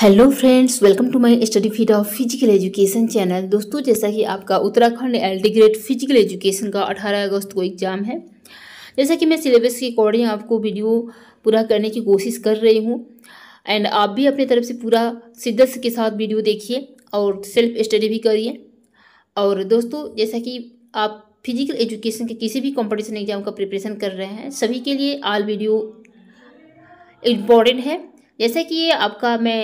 hello friends welcome to my study feed of physical education channel दोस्तों जैसा कि आपका Uttarakhand L D grade physical education का 18 अगस्त को एग्ज़ाम है जैसा कि मैं सिलेबस के अकॉर्डिंग आपको वीडियो पूरा करने की कोशिश कर रही हूँ एंड आप भी अपनी तरफ से पूरा शिद्दत के साथ वीडियो देखिए और सेल्फ स्टडी भी करिए और दोस्तों जैसा कि आप फिजिकल एजुकेशन के किसी भी कॉम्पिटिशन एग्जाम का प्रिपरेशन कर रहे हैं सभी के लिए आल वीडियो इम्पॉर्टेंट है जैसा कि ये आपका मैं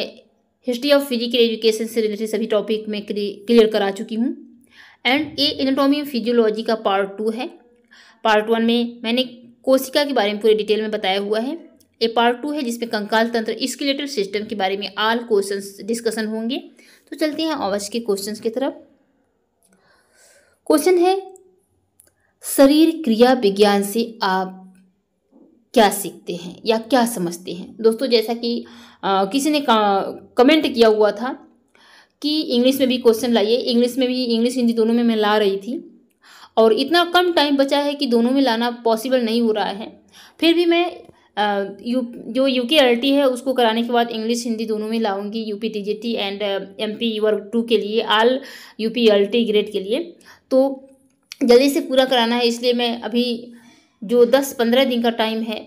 हिस्ट्री ऑफ फिजिकल एजुकेशन से रिलेटेड सभी टॉपिक मैं क्लियर करा चुकी हूँ एंड ये एनाटॉमी फिजियोलॉजी का पार्ट टू है पार्ट वन में मैंने कोशिका के बारे में पूरे डिटेल में बताया हुआ है ये पार्ट टू है जिसमें कंकाल तंत्र स्किलेटल सिस्टम के बारे में आल क्वेश्चन डिस्कशन होंगे तो चलते हैं अवश्य के क्वेश्चन की तरफ क्वेश्चन है शरीर क्रिया विज्ञान से आप क्या सीखते हैं या क्या समझते हैं दोस्तों जैसा कि आ, किसी ने कमेंट किया हुआ था कि इंग्लिश में भी क्वेश्चन लाइए इंग्लिश में भी इंग्लिश हिंदी दोनों में मैं ला रही थी और इतना कम टाइम बचा है कि दोनों में लाना पॉसिबल नहीं हो रहा है फिर भी मैं आ, यू जो यू के एल टी है उसको कराने के बाद इंग्लिश हिंदी दोनों में लाऊंगी U P T G T and M P यूर टू के लिए all U P L T grade के लिए तो जल्दी से पूरा कराना है इसलिए मैं अभी जो दस पंद्रह दिन का टाइम है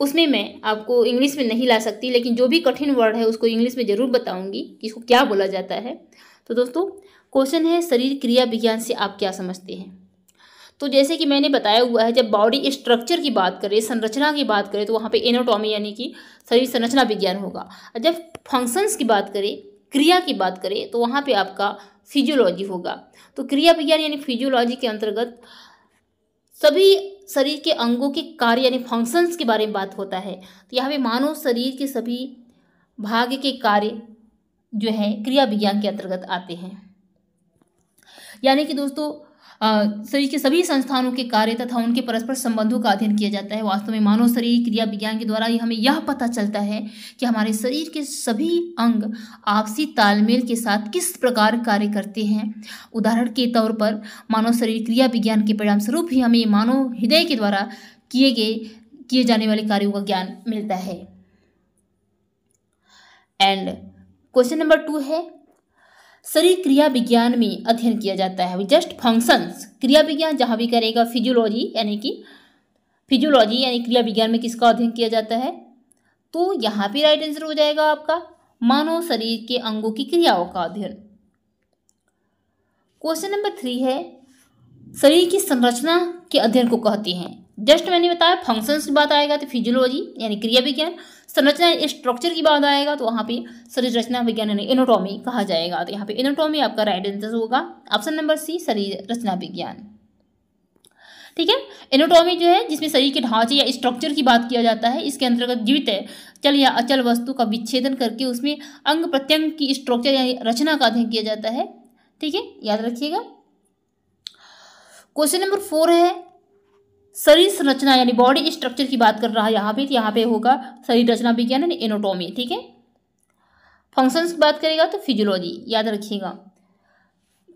उसमें मैं आपको इंग्लिश में नहीं ला सकती लेकिन जो भी कठिन वर्ड है उसको इंग्लिश में ज़रूर बताऊंगी कि इसको क्या बोला जाता है तो दोस्तों क्वेश्चन है शरीर क्रिया विज्ञान से आप क्या समझते हैं तो जैसे कि मैंने बताया हुआ है जब बॉडी स्ट्रक्चर की बात करें संरचना की बात करें तो वहाँ पर एनोटॉमी यानी कि शरीर संरचना विज्ञान होगा जब फंक्शंस की बात करें क्रिया की बात करें तो वहाँ पर आपका फिजियोलॉजी होगा तो क्रिया विज्ञान यानी फिजियोलॉजी के अंतर्गत सभी शरीर के अंगों के कार्य यानी फंक्शंस के बारे में बात होता है तो यहाँ पे मानव शरीर के सभी भाग के कार्य जो है क्रिया विज्ञान के अंतर्गत आते हैं यानी कि दोस्तों शरीर के सभी संस्थानों के कार्य तथा उनके परस्पर संबंधों का अध्ययन किया जाता है वास्तव में मानव शरीर क्रिया विज्ञान के द्वारा हमें यह पता चलता है कि हमारे शरीर के सभी अंग आपसी तालमेल के साथ किस प्रकार कार्य करते हैं उदाहरण के तौर पर मानव शरीर क्रिया विज्ञान के परिणाम स्वरूप ही हमें मानव हृदय के द्वारा किए गए किए जाने वाले कार्यों का ज्ञान मिलता है एंड क्वेश्चन नंबर टू है शरीर क्रिया विज्ञान में अध्ययन किया जाता है जस्ट फंक्शंस क्रिया विज्ञान जहाँ भी करेगा फिजियोलॉजी यानी कि फिजियोलॉजी यानी क्रिया विज्ञान में किसका अध्ययन किया जाता है तो यहाँ पे राइट आंसर हो जाएगा आपका मानव शरीर के अंगों की क्रियाओं का अध्ययन क्वेश्चन नंबर थ्री है शरीर की संरचना के अध्ययन को कहते हैं जस्ट मैंने बताया फंक्शंस की बात आएगा तो फिजियोलॉजी यानी क्रिया विज्ञान संरचना स्ट्रक्चर की बात आएगा तो वहाँ पे रचना विज्ञान यानी एनोटॉमी कहा जाएगा तो यहाँ पे एनोटॉमी आपका राइट आंसर होगा ऑप्शन नंबर सी शरीर रचना विज्ञान ठीक है एनोटॉमी जो है जिसमें शरीर के ढांचे या स्ट्रक्चर की बात किया जाता है इसके अंतर्गत जीवित है चल या अचल वस्तु का विच्छेदन करके उसमें अंग प्रत्यंग की स्ट्रक्चर यानी रचना का अध्ययन किया जाता है ठीक है याद रखिएगा क्वेश्चन नंबर फोर है शरीर संरचना यानी बॉडी स्ट्रक्चर की बात कर रहा है यहाँ पे तो यहाँ पे होगा शरीर रचना विज्ञान यानी एनोटॉमी ठीक है फंक्शंस की बात करेगा तो फिजियोलॉजी याद रखिएगा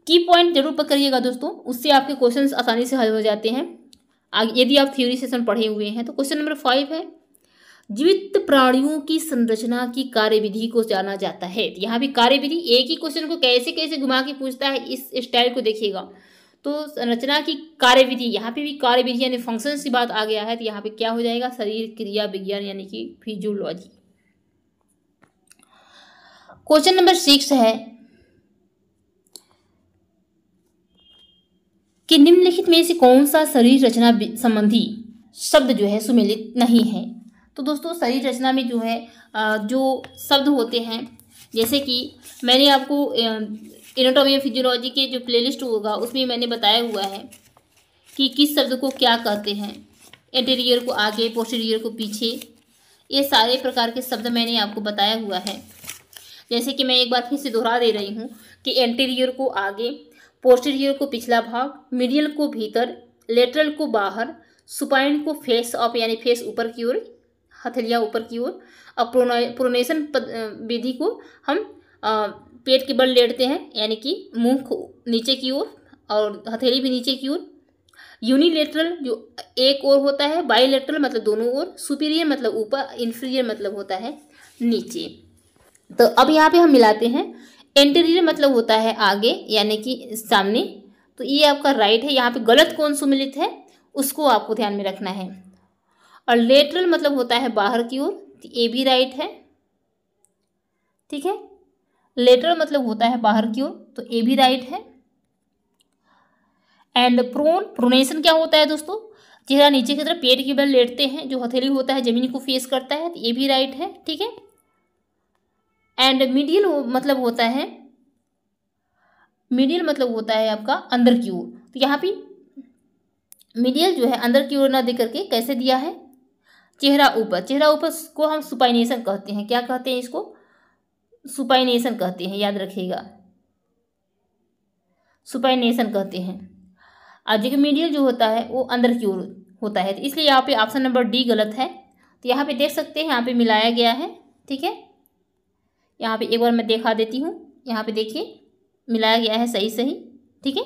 की पॉइंट जरूर पकड़िएगा दोस्तों उससे आपके क्वेश्चन आसानी से हल हो जाते हैं यदि आप थ्योरी सेशन पढ़े हुए हैं तो क्वेश्चन नंबर फाइव है जीवित प्राणियों की संरचना की कार्यविधि को जाना जाता है तो यहाँ भी कार्यविधि एक ही क्वेश्चन को कैसे कैसे घुमा के पूछता है इस स्टाइल को देखिएगा तो संरचना की कार्यविधि यहाँ पे भी कार्यविधि यानी फंक्शन की बात आ गया है तो यहाँ पे क्या हो जाएगा शरीर क्रिया विज्ञान यानी कि फिजियोलॉजी क्वेश्चन नंबर सिक्स है कि निम्नलिखित में से कौन सा शरीर रचना संबंधी शब्द जो है सुमेलित नहीं है तो दोस्तों शरीर रचना में जो है जो शब्द होते हैं जैसे कि मैंने आपको इनोटॉमी और फिजियोलॉजी के जो प्लेलिस्ट होगा उसमें मैंने बताया हुआ है कि किस शब्द को क्या कहते हैं एंटेरियर को आगे पोस्टीरियर को पीछे ये सारे प्रकार के शब्द मैंने आपको बताया हुआ है जैसे कि मैं एक बार फिर से दोहरा दे रही हूँ कि एंटेरियर को आगे पोस्टीरियर को पिछला भाग मिडियल को भीतर लेटरल को बाहर सुपाइन को फेस ऑफ यानी फेस ऊपर की ओर हथेलिया ऊपर की ओर और प्रोनेशन विधि को हम पेट के बल लेटते हैं यानी कि मुंह नीचे की ओर और, हथेली भी नीचे की ओर यूनिलेटरल जो एक ओर होता है बायोलेटरल मतलब दोनों ओर सुपीरियर मतलब ऊपर इन्फीरियर मतलब होता है नीचे तो अब यहाँ पे हम मिलाते हैं एंटीरियर मतलब होता है आगे यानी कि सामने तो ये आपका राइट है यहाँ पे गलत कौन सुमिलित है उसको आपको ध्यान में रखना है और लेटरल मतलब होता है बाहर की ओर तो ये भी राइट है ठीक है लेटर मतलब होता है बाहर की ओर तो ए भी राइट है एंड प्रोन प्रोनेशन क्या होता है दोस्तों चेहरा नीचे की तरफ पेट के बल लेटते हैं जो हथेली होता है जमीन को फेस करता है तो ए भी राइट है ठीक है एंड मीडियल मतलब होता है मीडियल मतलब होता है आपका अंदर की ओर तो यहाँ पे मीडियल जो है अंदर की ओर ना दे करके कैसे दिया है चेहरा ऊपर चेहरा ऊपर को हम सुपाइनेशन कहते हैं क्या कहते हैं इसको सुपाइनेशन कहते हैं याद रखिएगा सुपाइनेशन कहते हैं मीडियल जो होता है वो अंदर की ओर होता है तो इसलिए यहाँ पे ऑप्शन नंबर डी गलत है तो यहाँ पे देख सकते हैं यहाँ पे मिलाया गया है ठीक है यहाँ पे एक बार मैं देखा देती हूँ यहाँ पे देखिए मिलाया गया है सही सही ठीक है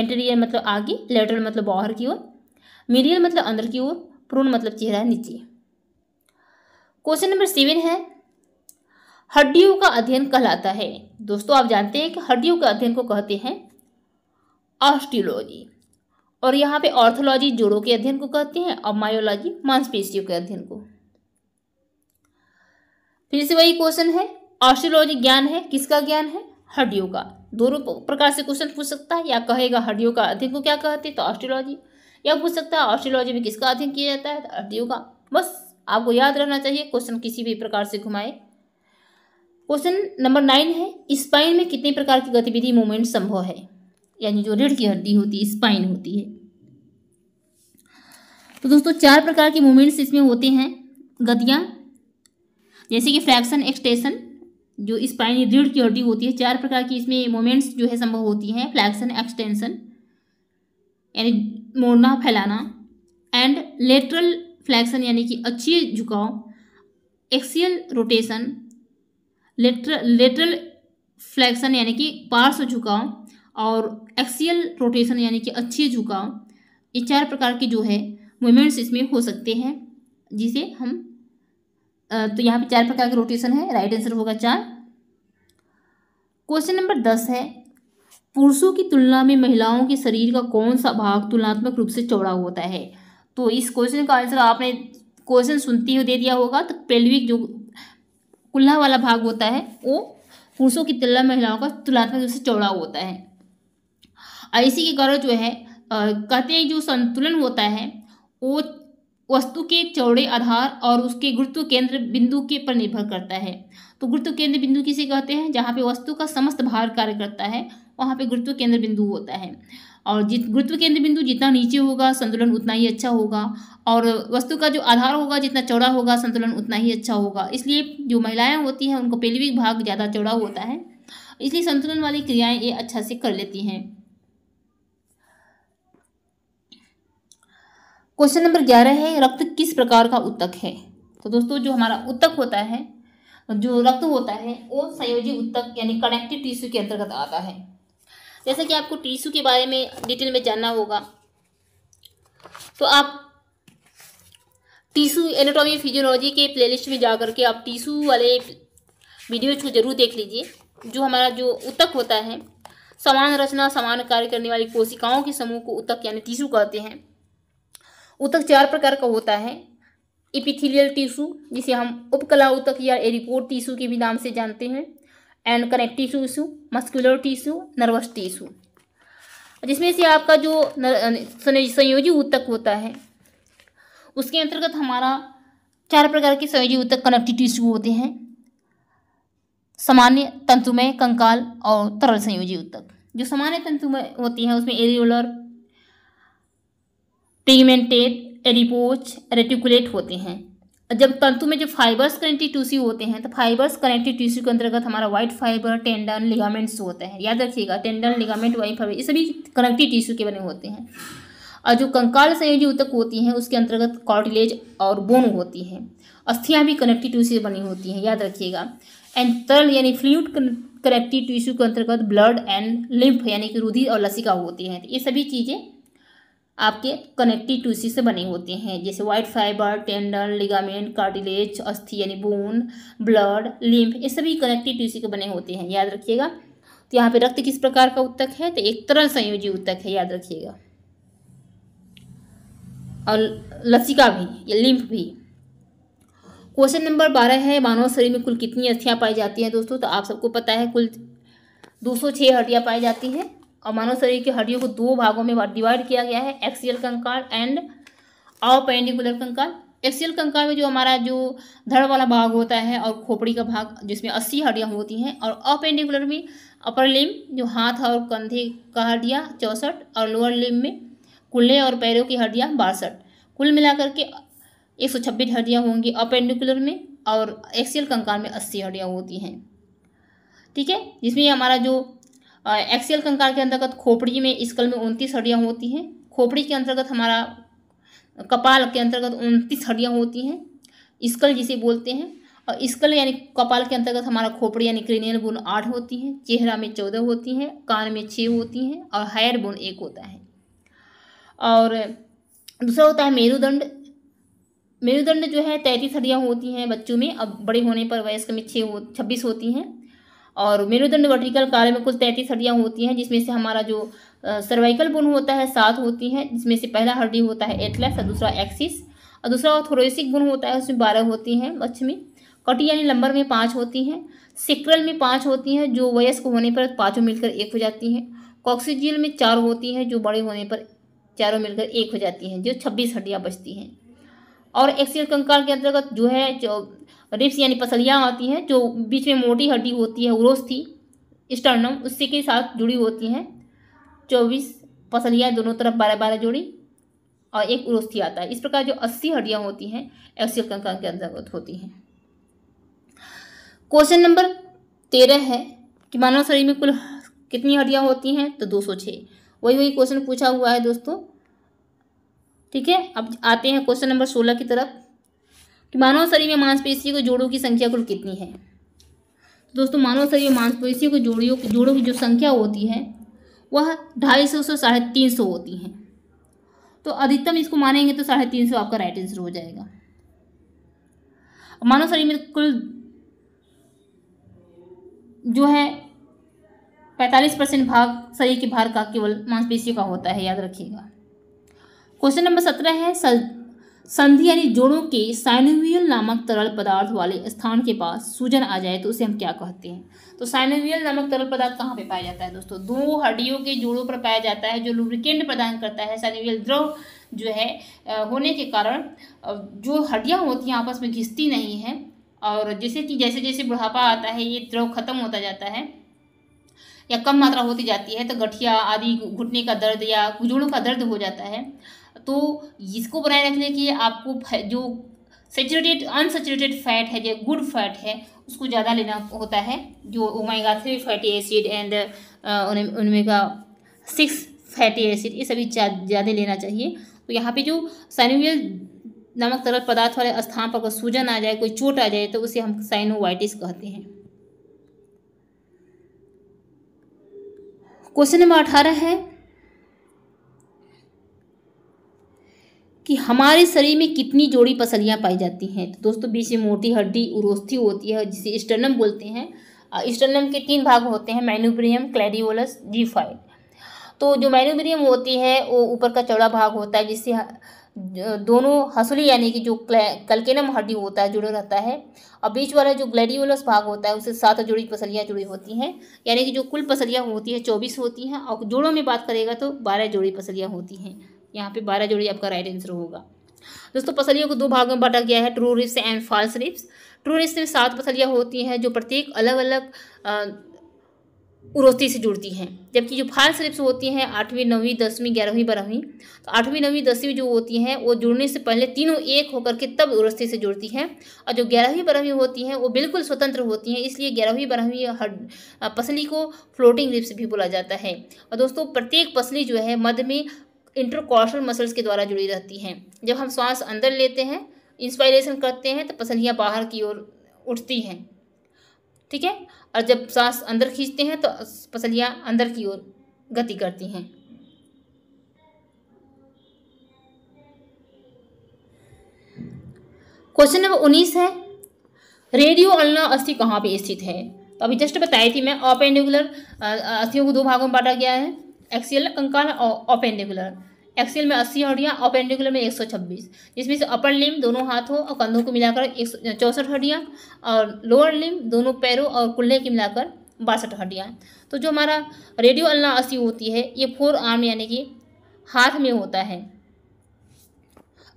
एंटेरियर मतलब आगे लेटरल मतलब बाहर की ओर मीडियल मतलब अंदर की ओर प्रोन मतलब चेहरा नीचे क्वेश्चन नंबर सेवन है हड्डियों का अध्ययन कहलाता है दोस्तों आप जानते हैं कि हड्डियों के अध्ययन को कहते हैं ऑस्टियोलॉजी और यहाँ पे ऑर्थोलॉजी जोड़ों के अध्ययन को कहते हैं और मायोलॉजी मांसपेशियों के अध्ययन को फिर से वही क्वेश्चन है ऑस्टियोलॉजी ज्ञान है किसका ज्ञान है हड्डियों का दोनों प्रकार से क्वेश्चन पूछ सकता है या कहेगा हड्डियों का अध्ययन को क्या कहते हैं तो ऑस्ट्रोलॉजी या पूछ सकता है ऑस्ट्रियोलॉजी में किसका अध्ययन किया जाता है तो हड्डियों का बस आपको याद रहना चाहिए क्वेश्चन किसी भी प्रकार से घुमाए क्वेश्चन नंबर नाइन है स्पाइन में कितने प्रकार की गतिविधि मूवमेंट संभव है यानी जो रीढ़ की हड्डी होती है स्पाइन होती है तो दोस्तों चार प्रकार के मूवमेंट्स इसमें होते हैं गतियाँ जैसे कि फ्रैक्शन एक्सटेशन जो स्पाइन रीढ़ की हड्डी होती है चार प्रकार की इसमें मूवमेंट्स जो है संभव होती हैं फ्लैक्शन एक्सटेंशन यानी मोड़ना फैलाना एंड लेटरल फ्लैक्शन यानी कि अच्छी झुकाव axial rotation later lateral flexion यानी कि पार्स झुकाव और एक्सियल रोटेशन यानी कि अच्छी झुकाव ये चार प्रकार के जो है मूवमेंट्स इसमें हो सकते हैं जिसे हम तो यहाँ पे चार प्रकार के रोटेशन है राइट आंसर होगा चार क्वेश्चन नंबर दस है पुरुषों की तुलना में महिलाओं के शरीर का कौन सा भाग तुलनात्मक रूप से चौड़ा होता है तो इस क्वेश्चन का आंसर आपने क्वेश्चन सुनती हुए दे दिया होगा तो पेल्विक जो कुल्ला वाला भाग होता है वो पुरुषों की तुलना महिलाओं का तुलनात्मक रूप से चौड़ा होता है और इसी के कारण जो है कहते हैं जो संतुलन होता है वो वस्तु के चौड़े आधार और उसके गुरुत्व केंद्र बिंदु के पर निर्भर करता है तो गुरुत्व केंद्र बिंदु किसे कहते हैं जहाँ पे वस्तु का समस्त भार कार्य करता है वहाँ पे गुरुत्व केंद्र बिंदु होता है और जित गुरुत्व केंद्र बिंदु जितना नीचे होगा संतुलन उतना ही अच्छा होगा और वस्तु का जो आधार होगा जितना चौड़ा होगा संतुलन उतना ही अच्छा होगा इसलिए जो महिलाएं होती हैं उनको पेल्विक भाग ज़्यादा चौड़ा होता है इसलिए संतुलन वाली क्रियाएं ये अच्छा से कर लेती हैं क्वेश्चन नंबर ग्यारह है रक्त किस प्रकार का उत्तक है तो दोस्तों जो हमारा उत्तक होता है जो रक्त होता है वो संयोजी उत्तक यानी कनेक्टिव टिश्यू के अंतर्गत आता है जैसा कि आपको टीशू के बारे में डिटेल में जानना होगा तो आप टीशू एनाटॉमी फिजियोलॉजी के प्लेलिस्ट में जा करके आप टीशू वाले वीडियोज को जरूर देख लीजिए जो हमारा जो उतक होता है समान रचना समान कार्य करने वाली कोशिकाओं के समूह को उतक यानी टीशू कहते हैं उतक चार प्रकार का होता है इपिथिलियल टीशू जिसे हम उपकला उतक या एरिपोर्ट टीशू के भी नाम से जानते हैं and connective tissue muscular tissue nervous tissue जिसमें से आपका जो संयोजी ऊतक होता है उसके अंतर्गत हमारा चार प्रकार के संयोजी ऊतक कनेक्टिव टिश्यू होते हैं सामान्य तंतुमय कंकाल और तरल संयोजी ऊतक जो सामान्य तंतुमय होती हैं उसमें एरियोलर पिगमेंटेड एरिपोच रेटिकुलेट होते हैं जब तंतु में जब फाइबर्स कनेक्टिव टिश्यू होते हैं तो फाइबर्स कनेक्टिव टिश्यू के अंतर्गत हमारा व्हाइट फाइबर टेंडन लिगामेंट्स होते हैं याद रखिएगा टेंडन लिगामेंट वाइट फाइबर ये सभी कनेक्टिव टिश्यू के बने होते हैं और जो कंकाल संयोजी ऊतक होती हैं उसके अंतर्गत कॉटिलेज और बोन होती हैं अस्थियाँ भी कनेक्टिव टिश्यू से बनी होती हैं याद रखिएगा एंड तरल यानी फ्लूड कनेक्टिव टिश्यू के अंतर्गत ब्लड एंड लिम्फ यानी कि रुधिर और लसिका होती हैं तो ये सभी चीज़ें आपके कनेक्टिव टूसी से बने होते हैं जैसे white fibre tendon ligament cartilage अस्थि यानी बोन ब्लड लिम्फ ये सभी कनेक्टिव टूसी के बने होते हैं याद रखिएगा तो यहाँ पे रक्त किस प्रकार का उत्तक है तो एक तरल संयोजी उत्तक है याद रखिएगा और लसिका भी या लिम्फ भी क्वेश्चन नंबर बारह है मानव शरीर में कुल कितनी अस्थियाँ पाई जाती हैं दोस्तों तो आप सबको पता है कुल दो सौ छः हड्डियाँ पाई जाती हैं और मानव शरीर की हड्डियों को दो भागों में डिवाइड किया गया है एक्सियल कंकाल एंड अपेंडिकुलर कंकाल एक्सियल कंकाल में जो हमारा जो धड़ वाला भाग होता है और खोपड़ी का भाग जिसमें अस्सी हड्डियाँ होती हैं और अपेंडिकुलर में अपर लिम जो हाथ और कंधे का हड्डियाँ चौंसठ और लोअर लिम में कुल्ले और पैरों की हड्डियाँ बासठ कुल मिलाकर के एक सौ छब्बीस हड्डियाँ होंगी अपेंडिकुलर में और एक्सियल कंकाल में अस्सी हड्डियाँ होती हैं ठीक है जिसमें हमारा जो एक्सियल कंकाल के अंतर्गत खोपड़ी में स्कल में उनतीस हड्डियाँ होती हैं खोपड़ी के अंतर्गत हमारा कपाल के अंतर्गत उनतीस हड्डियाँ होती हैं स्कल जिसे बोलते हैं और स्कल यानी कपाल के अंतर्गत हमारा खोपड़ी यानी क्रेनियल बोन आठ होती हैं चेहरा में चौदह होती हैं कान में छः होती हैं और हायर बोन एक होता है और दूसरा होता है मेरुदंड मेरुदंड जो है तैंतीस हड्डियाँ होती हैं बच्चों में अब बड़े होने पर वयस्क में छः हो छब्बीस होती हैं और मेरुदंड वर्टिकल कार्य में कुल तैंतीस हड्डियाँ होती हैं जिसमें से हमारा जो सर्वाइकल बोन होता है सात होती हैं जिसमें से पहला हड्डी होता है एथलेक्स और दूसरा एक्सिस और दूसरा थोरेसिक बोन होता है उसमें बारह होती हैं बच्चे में कटी यानी लंबर में पाँच होती हैं सिक्रल में पाँच होती हैं जो वयस्क होने पर पाँचों मिलकर एक हो जाती हैं कॉक्सीजियल में चार होती हैं जो बड़े होने पर चारों मिलकर एक हो जाती हैं जो छब्बीस हड्डियाँ बचती हैं और एक्सियल कंकाल के अंतर्गत जो है जो रिप्स यानी पसलियाँ आती हैं जो बीच में मोटी हड्डी होती है उरोस थी स्टर्नम उसी के साथ जुड़ी होती हैं चौबीस पसलियाँ दोनों तरफ बारह बारह जोड़ी और एक उरोस्थी आता है इस प्रकार जो अस्सी हड्डियाँ होती हैं एक्सियल कंकाल के अंतर्गत होती हैं क्वेश्चन नंबर तेरह है कि मानव शरीर में कुल कितनी हड्डियाँ होती हैं तो दो सौ छः वही वही क्वेश्चन पूछा हुआ है दोस्तों ठीक है अब आते हैं क्वेश्चन नंबर सोलह की तरफ कि मानव शरीर में मांसपेशियों के जोड़ों की संख्या कुल कितनी है तो दोस्तों मानव शरीर में मांसपेशियों के जोड़ियों की जोड़ों की जो संख्या होती है वह ढाई सौ से साढ़े तीन सौ होती हैं तो अधिकतम इसको मानेंगे तो साढ़े तीन सौ आपका राइट आंसर हो जाएगा मानव शरीर में कुल जो है पैंतालीस परसेंट भाग शरीर के भार का केवल मांसपेशियों का होता है याद रखिएगा क्वेश्चन नंबर सत्रह है संधि यानी जोड़ों के साइनोवियल नामक तरल पदार्थ वाले स्थान के पास सूजन आ जाए तो उसे हम क्या कहते हैं तो साइनोवियल नामक तरल पदार्थ कहाँ पे पाया जाता है दोस्तों दो हड्डियों के जोड़ों पर पाया जाता है जो लुब्रिकेंट प्रदान करता है साइनोवियल द्रव जो है होने के कारण जो हड्डियाँ होती हैं आपस में घिसती नहीं है और जैसे कि जैसे जैसे बुढ़ापा आता है ये द्रव खत्म होता जाता है या कम मात्रा होती जाती है तो गठिया आदि घुटने का दर्द या जोड़ों का दर्द हो जाता है तो इसको बनाए रखने के लिए आपको जो सेचुरेटेड अनसेचुरेटेड फैट है जो गुड फैट है उसको ज़्यादा लेना होता है जो omega three fatty acid and omega six fatty acid ये सभी ज़्यादा लेना चाहिए तो यहाँ पे जो साइनोवियल नमक तरल पदार्थ वाले स्थान पर कोई सूजन आ जाए कोई चोट आ जाए तो उसे हम साइनोवाइटिस कहते हैं क्वेश्चन नंबर अठारह है कि हमारे शरीर में कितनी जोड़ी पसलियाँ पाई जाती हैं तो दोस्तों बीच में मोटी हड्डी उरोस्थी होती है जिसे स्टर्नम बोलते हैं स्टर्नम के तीन भाग होते हैं मैनुब्रियम जी जीफाइड तो जो मैनुब्रियम होती है वो ऊपर का चौड़ा भाग होता है जिससे दोनों हंसुली यानी कि जो कलकेनम हड्डी होता है जुड़ा रहता है और बीच वाला जो ग्लैडियोलस भाग होता है उससे सात जोड़ी पसलियाँ जुड़ी होती हैं यानी कि जो कुल पसलियाँ होती हैं चौबीस होती हैं और जोड़ों में बात करेगा तो बारह जोड़ी पसलियाँ होती हैं यहाँ पे बारह जोड़ी आपका राइट आंसर होगा दोस्तों पसलियों को दो भागों में बांटा गया है true ribs and false ribs true ribs में सात पसलियाँ होती हैं जो प्रत्येक अलग अलग उरोस्ती से जुड़ती हैं जबकि जो फाल्स रिप्स होती हैं आठवीं नौवीं दसवीं ग्यारहवीं बारहवीं तो आठवीं नौवीं दसवीं जो होती हैं वो जुड़ने से पहले तीनों एक होकर के तब उरोस्ती से जुड़ती हैं और जो ग्यारहवीं बारहवीं होती हैं वो बिल्कुल स्वतंत्र होती हैं इसलिए ग्यारहवीं बारहवीं हर पसली को फ्लोटिंग रिप्स भी बोला जाता है और दोस्तों प्रत्येक पसली जो है मध्य में इंटरकॉर्शल मसल्स के द्वारा जुड़ी रहती हैं जब हम सांस अंदर लेते हैं इंस्पायरेशन करते हैं तो पसलियाँ बाहर की ओर उठती हैं ठीक है और जब सांस अंदर खींचते हैं तो पसलियाँ अंदर की ओर गति करती हैं क्वेश्चन नंबर उन्नीस है रेडियो अल्ला अस्थि कहाँ पे स्थित है तो अभी जस्ट बताई थी मैं ऑपेंडिकुलर अस्थियों को दो भागों में बांटा गया है एक्सियल कंकाल ऑपेंडिकुलर एक्सियल में अस्सी हड्डियाँ ऑपेंडिकुलर में एक सौ छब्बीस जिसमें से अपर लिम दोनों हाथों और कंधों को मिलाकर एक सौ चौंसठ हड्डियाँ और लोअर लिम दोनों पैरों और कुल्ले की मिलाकर बासठ हड्डियाँ तो जो हमारा रेडियो अल्ला अस्सी होती है ये फोर आर्म यानी कि हाथ में होता है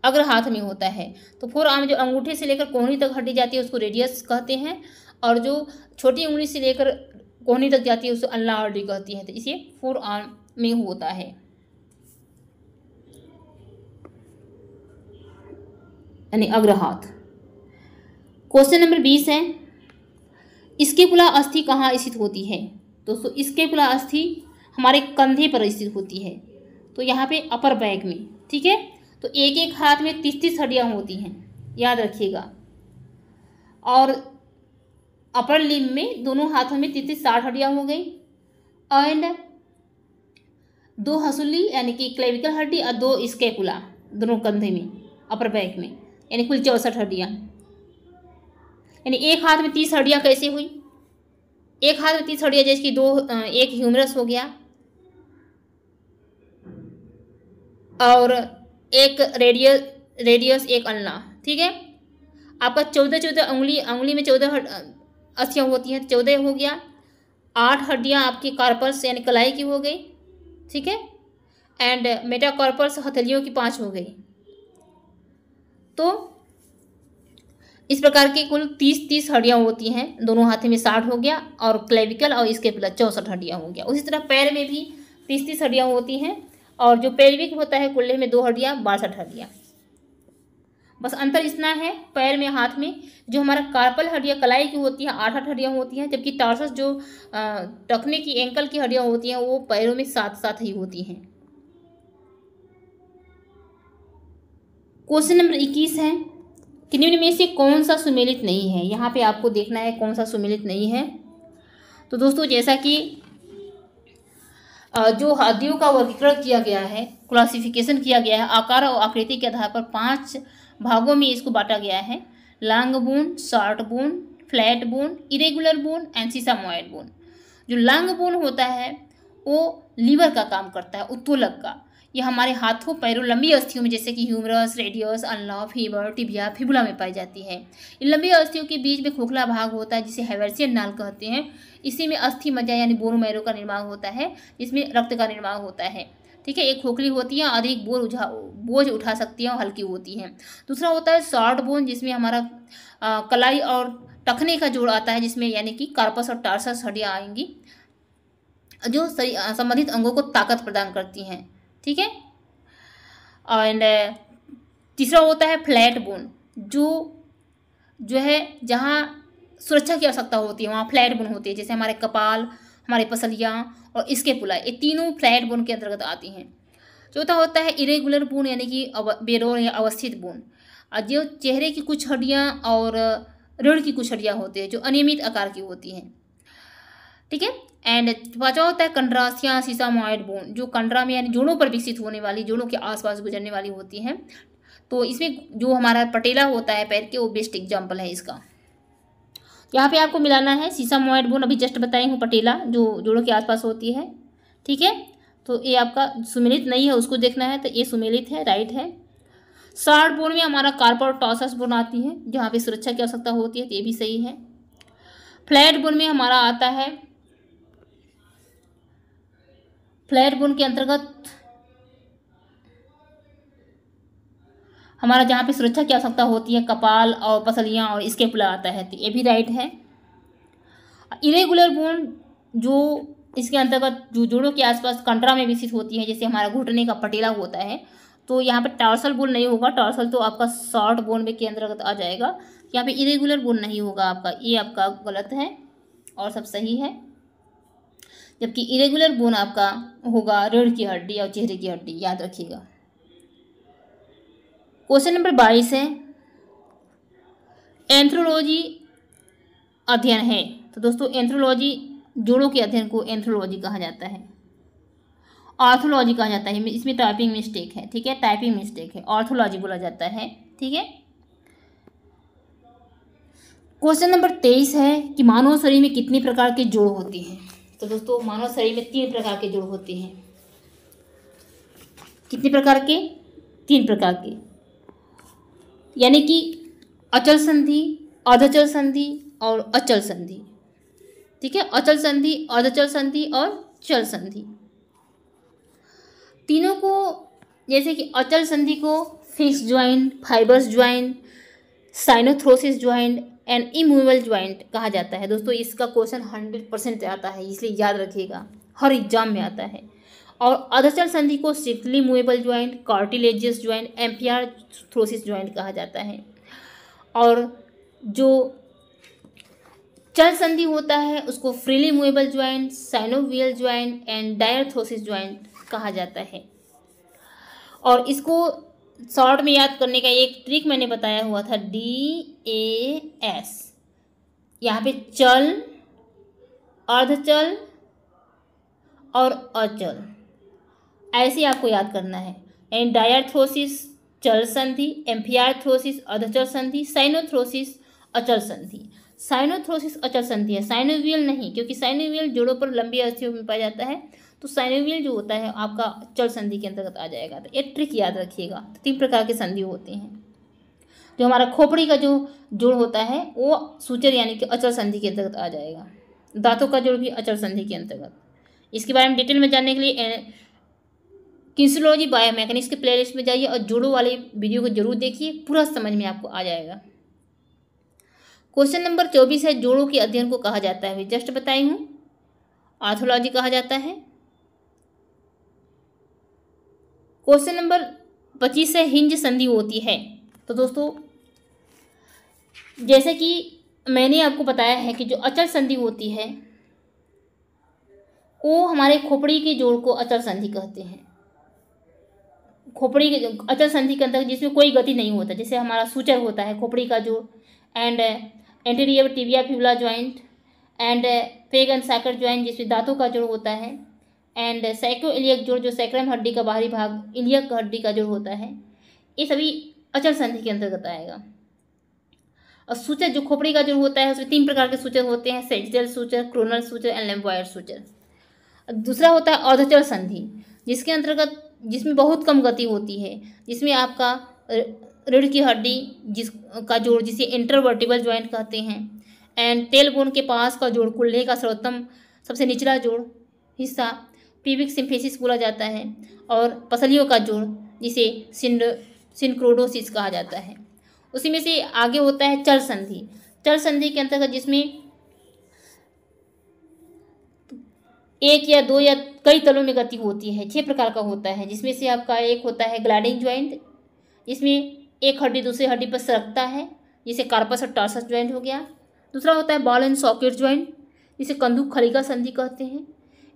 अग्र हाथ में होता है तो फोर आर्म जो अंगूठे से लेकर कोहनी तक हड्डी जाती है उसको रेडियस कहते हैं और जो छोटी उंगली से लेकर कोहनी तक जाती है उसको अल्लाह हड्डी कहती है तो इसे फोर आर्म में होता है यानी अग्रहात क्वेश्चन नंबर बीस है इसके कुला अस्थि कहाँ स्थित होती है दोस्तों इसके कुला अस्थि हमारे कंधे पर स्थित होती है तो यहाँ पे अपर बैग में ठीक है तो एक एक हाथ में तीस तीस हड्डियाँ होती हैं याद रखिएगा और अपर लिम में दोनों हाथों में तीस तीस साठ हड्डियाँ हो गई एंड दो हसुली यानी कि क्लेविकल हड्डी और दो स्केकुला दोनों कंधे में अपर बैक में यानी कुल चौसठ हड्डियाँ यानी एक हाथ में तीस हड्डियाँ कैसे हुई एक हाथ में तीस हड्डियाँ जैसे कि दो एक ह्यूमरस हो गया और एक रेडियो रेडियस एक अल्ला ठीक है आपका चौदह चौदह उंगली उंगली में चौदह अस्थियाँ होती हैं चौदह हो गया आठ हड्डियाँ आपकी कार्पस यानी कलाई की हो गई ठीक है एंड मेटाकॉर्पस हथेलियों की पाँच हो गई तो इस प्रकार की कुल तीस तीस हड्डियाँ होती हैं दोनों हाथों में साठ हो गया और क्लेविकल और इसके प्लस चौंसठ हड्डियाँ हो गया उसी तरह पैर में भी तीस तीस हड्डियाँ होती हैं और जो पैरविक होता है कुल्ले में दो हड्डियाँ बासठ हड्डियाँ बस अंतर इतना है पैर में हाथ में जो हमारा कार्पल हड्डियाँ कलाई की होती हैं आठ आठ हड्डियाँ होती हैं जबकि टार्सस जो टखने की एंकल की हड्डियाँ होती हैं वो पैरों में साथ साथ ही होती हैं क्वेश्चन नंबर इक्कीस है कि निम्न में से कौन सा सुमेलित नहीं है यहाँ पे आपको देखना है कौन सा सुमेलित नहीं है तो दोस्तों जैसा कि जो हड्डियों का वर्गीकरण किया गया है क्लासिफिकेशन किया गया है आकार और आकृति के आधार पर पांच भागों में इसको बांटा गया है long bone short bone flat bone irregular bone and sesamoid bone जो लॉन्ग बोन होता है वो लीवर का काम करता है उत्तोलक का ये हमारे हाथों पैरों लंबी अस्थियों में जैसे कि ह्यूमरस रेडियस अनलॉ फीवर टिबिया फिबुला में पाई जाती है इन लंबी अस्थियों के बीच में खोखला भाग होता है जिसे हेवर्सियन नाल कहते हैं इसी में अस्थि मज्जा यानी बोन मैरो का निर्माण होता है जिसमें रक्त का निर्माण होता है ठीक है एक खोखली होती है अधिक बोझ उठा बोझ उठा सकती है और हल्की होती हैं दूसरा होता है शॉर्ट बोन जिसमें हमारा आ, कलाई और टखने का जोड़ आता है जिसमें यानी कि कार्पस और टार्सस हड्डियाँ आएंगी जो संबंधित अंगों को ताकत प्रदान करती हैं ठीक है एंड तीसरा होता है फ्लैट बोन जो जो है जहाँ सुरक्षा की आवश्यकता होती है वहाँ फ्लैट बोन होती है जैसे हमारे कपाल हमारे पसलियाँ और इसके पुलाए ये तीनों फ्लैट बोन के अंतर्गत आती हैं चौथा होता है इरेगुलर बोन यानी कि बेरोन या अवस्थित बोन जो चेहरे की कुछ हड्डियाँ और रीढ़ की कुछ हड्डियाँ होती है जो अनियमित आकार की होती हैं ठीक है एंड पाँचा होता है कंड्रासिया मोइड बोन जो कंड्रा में यानी जोड़ों पर विकसित होने वाली जोड़ों के आसपास गुजरने वाली होती हैं तो इसमें जो हमारा पटेला होता है पैर के वो बेस्ट एग्जाम्पल है इसका यहाँ पे आपको मिलाना है सीसा मोइड बोन अभी जस्ट बताई हूँ पटेला जो जोड़ों के आसपास होती है ठीक है तो ये आपका सुमेलित नहीं है उसको देखना है तो ये सुमेलित है राइट है शार्ट बोन में हमारा कार्पर टॉसस बोन आती है जहाँ पे सुरक्षा की आवश्यकता होती है तो ये भी सही है फ्लैट बोन में हमारा आता है फ्लैट बोन के अंतर्गत हमारा जहाँ पे सुरक्षा की आवश्यकता होती है कपाल और पसलियाँ और इसके पुला आता है तो ये भी राइट है इरेगुलर बोन जो इसके अंतर्गत जो जोड़ों के आसपास कंटरा में विकसित होती है जैसे हमारा घुटने का पटेला होता है तो यहाँ पर टॉर्सल बोन नहीं होगा टॉर्सल तो आपका शॉर्ट बोन में के अंतर्गत आ जाएगा यहाँ पे इरेगुलर बोन नहीं होगा आपका ये आपका गलत है और सब सही है जबकि इरेगुलर बोन आपका होगा रीढ़ की हड्डी और चेहरे की हड्डी याद रखिएगा क्वेश्चन नंबर बाईस है एंथ्रोलॉजी अध्ययन है तो दोस्तों एंथ्रोलॉजी जोड़ों के अध्ययन को एंथ्रोलॉजी कहा जाता है ऑर्थोलॉजी कहा जाता है इसमें टाइपिंग मिस्टेक है ठीक है टाइपिंग मिस्टेक है ऑर्थोलॉजी बोला जाता है ठीक है क्वेश्चन नंबर तेईस है कि मानव शरीर में कितने प्रकार के जोड़ होते हैं तो दोस्तों मानव शरीर में तीन प्रकार के जोड़ होते हैं कितने प्रकार के तीन प्रकार के यानी कि अचल संधि अधचल संधि और अचल संधि ठीक है अचल संधि अधचल संधि और चल संधि तीनों को जैसे कि अचल संधि को fix joint fibrous joint synarthrosis joint and immovable joint कहा जाता है दोस्तों इसका क्वेश्चन हंड्रेड परसेंट आता है इसलिए याद रखिएगा हर एग्जाम में आता है और अधचल संधि को simply movable joint cartilaginous joint amphiarthrosis joint कहा जाता है और जो चल संधि होता है उसको freely movable joint synovial joint and diarthrosis joint कहा जाता है और इसको शॉर्ट में याद करने का एक ट्रिक मैंने बताया हुआ था डी ए एस यहाँ पे चल अर्धचल और अचल ऐसे आपको याद करना है एंड डायर्थ्रोसिस चल संधि एम्फियार्थ्रोसिस अधचल संधि साइनोथ्रोसिस अचल संधि साइनोथ्रोसिस अचल संधि है साइनोवियल नहीं क्योंकि साइनोवियल जोड़ों पर लंबी अस्थियों में पाया जाता है तो साइनोवियल जो होता है आपका चल संधि के अंतर्गत आ जाएगा तो ये ट्रिक याद रखिएगा तो तीन प्रकार के संधि होते हैं जो हमारा खोपड़ी का जो जोड़ होता है वो सूचर यानी कि अचल संधि के अंतर्गत आ जाएगा दांतों का जोड़ भी अचल संधि के अंतर्गत इसके बारे में डिटेल में जानने के लिए किन्सोलॉजी बायोमैकेनिक्स के प्लेलिस्ट में जाइए और जुड़ो वाले वीडियो को जरूर देखिए पूरा समझ में आपको आ जाएगा क्वेश्चन नंबर चौबीस है जोड़ों के अध्ययन को कहा जाता है जस्ट बताई हूँ आर्थोलॉजी कहा जाता है क्वेश्चन नंबर पच्चीस है हिंज संधि होती है तो दोस्तों जैसे कि मैंने आपको बताया है कि जो अचल संधि होती है वो हमारे खोपड़ी के जोड़ को अचल संधि कहते हैं खोपड़ी के अचल संधि के अंतर्गत जिसमें कोई गति नहीं होता जैसे हमारा सूचर होता है खोपड़ी का जो and anterior tibia fibula joint and peg and socket joint जिसमें दांतों का जोड़ होता है एंड साइको इलियक जोड़ जो सैक्रम हड्डी का बाहरी भाग इलियक हड्डी का जोड़ होता है ये सभी अचल संधि के अंतर्गत आएगा और सूचर जो खोपड़ी का जोड़ होता है उसमें तीन प्रकार के सूचर होते हैं sagittal suture coronal suture and lambdoid suture दूसरा होता है अर्धचल संधि जिसके अंतर्गत जिसमें बहुत कम गति होती है जिसमें आपका रीढ़ की हड्डी जिस का जोड़ जिसे इंटरवर्टिबल ज्वाइंट कहते हैं एंड तेल बोन के पास का जोड़ कुल्ले का सर्वोत्तम सबसे निचला जोड़ हिस्सा पीविक सिम्फेसिस बोला जाता है और पसलियों का जोड़ जिसे सिंड सिंक्रोडोसिस कहा जाता है उसी में से आगे होता है चल संधि चल संधि के अंतर्गत जिसमें एक या दो या कई तलों में गति होती है छः प्रकार का होता है जिसमें से आपका एक होता है ग्लाइडिंग ज्वाइंट जिसमें एक हड्डी दूसरी हड्डी पर सरकता है जिसे कार्पस और टॉर्सस ज्वाइंट हो गया दूसरा होता है बॉल एंड सॉकेट ज्वाइंट जिसे कंधुक खलीका संधि कहते हैं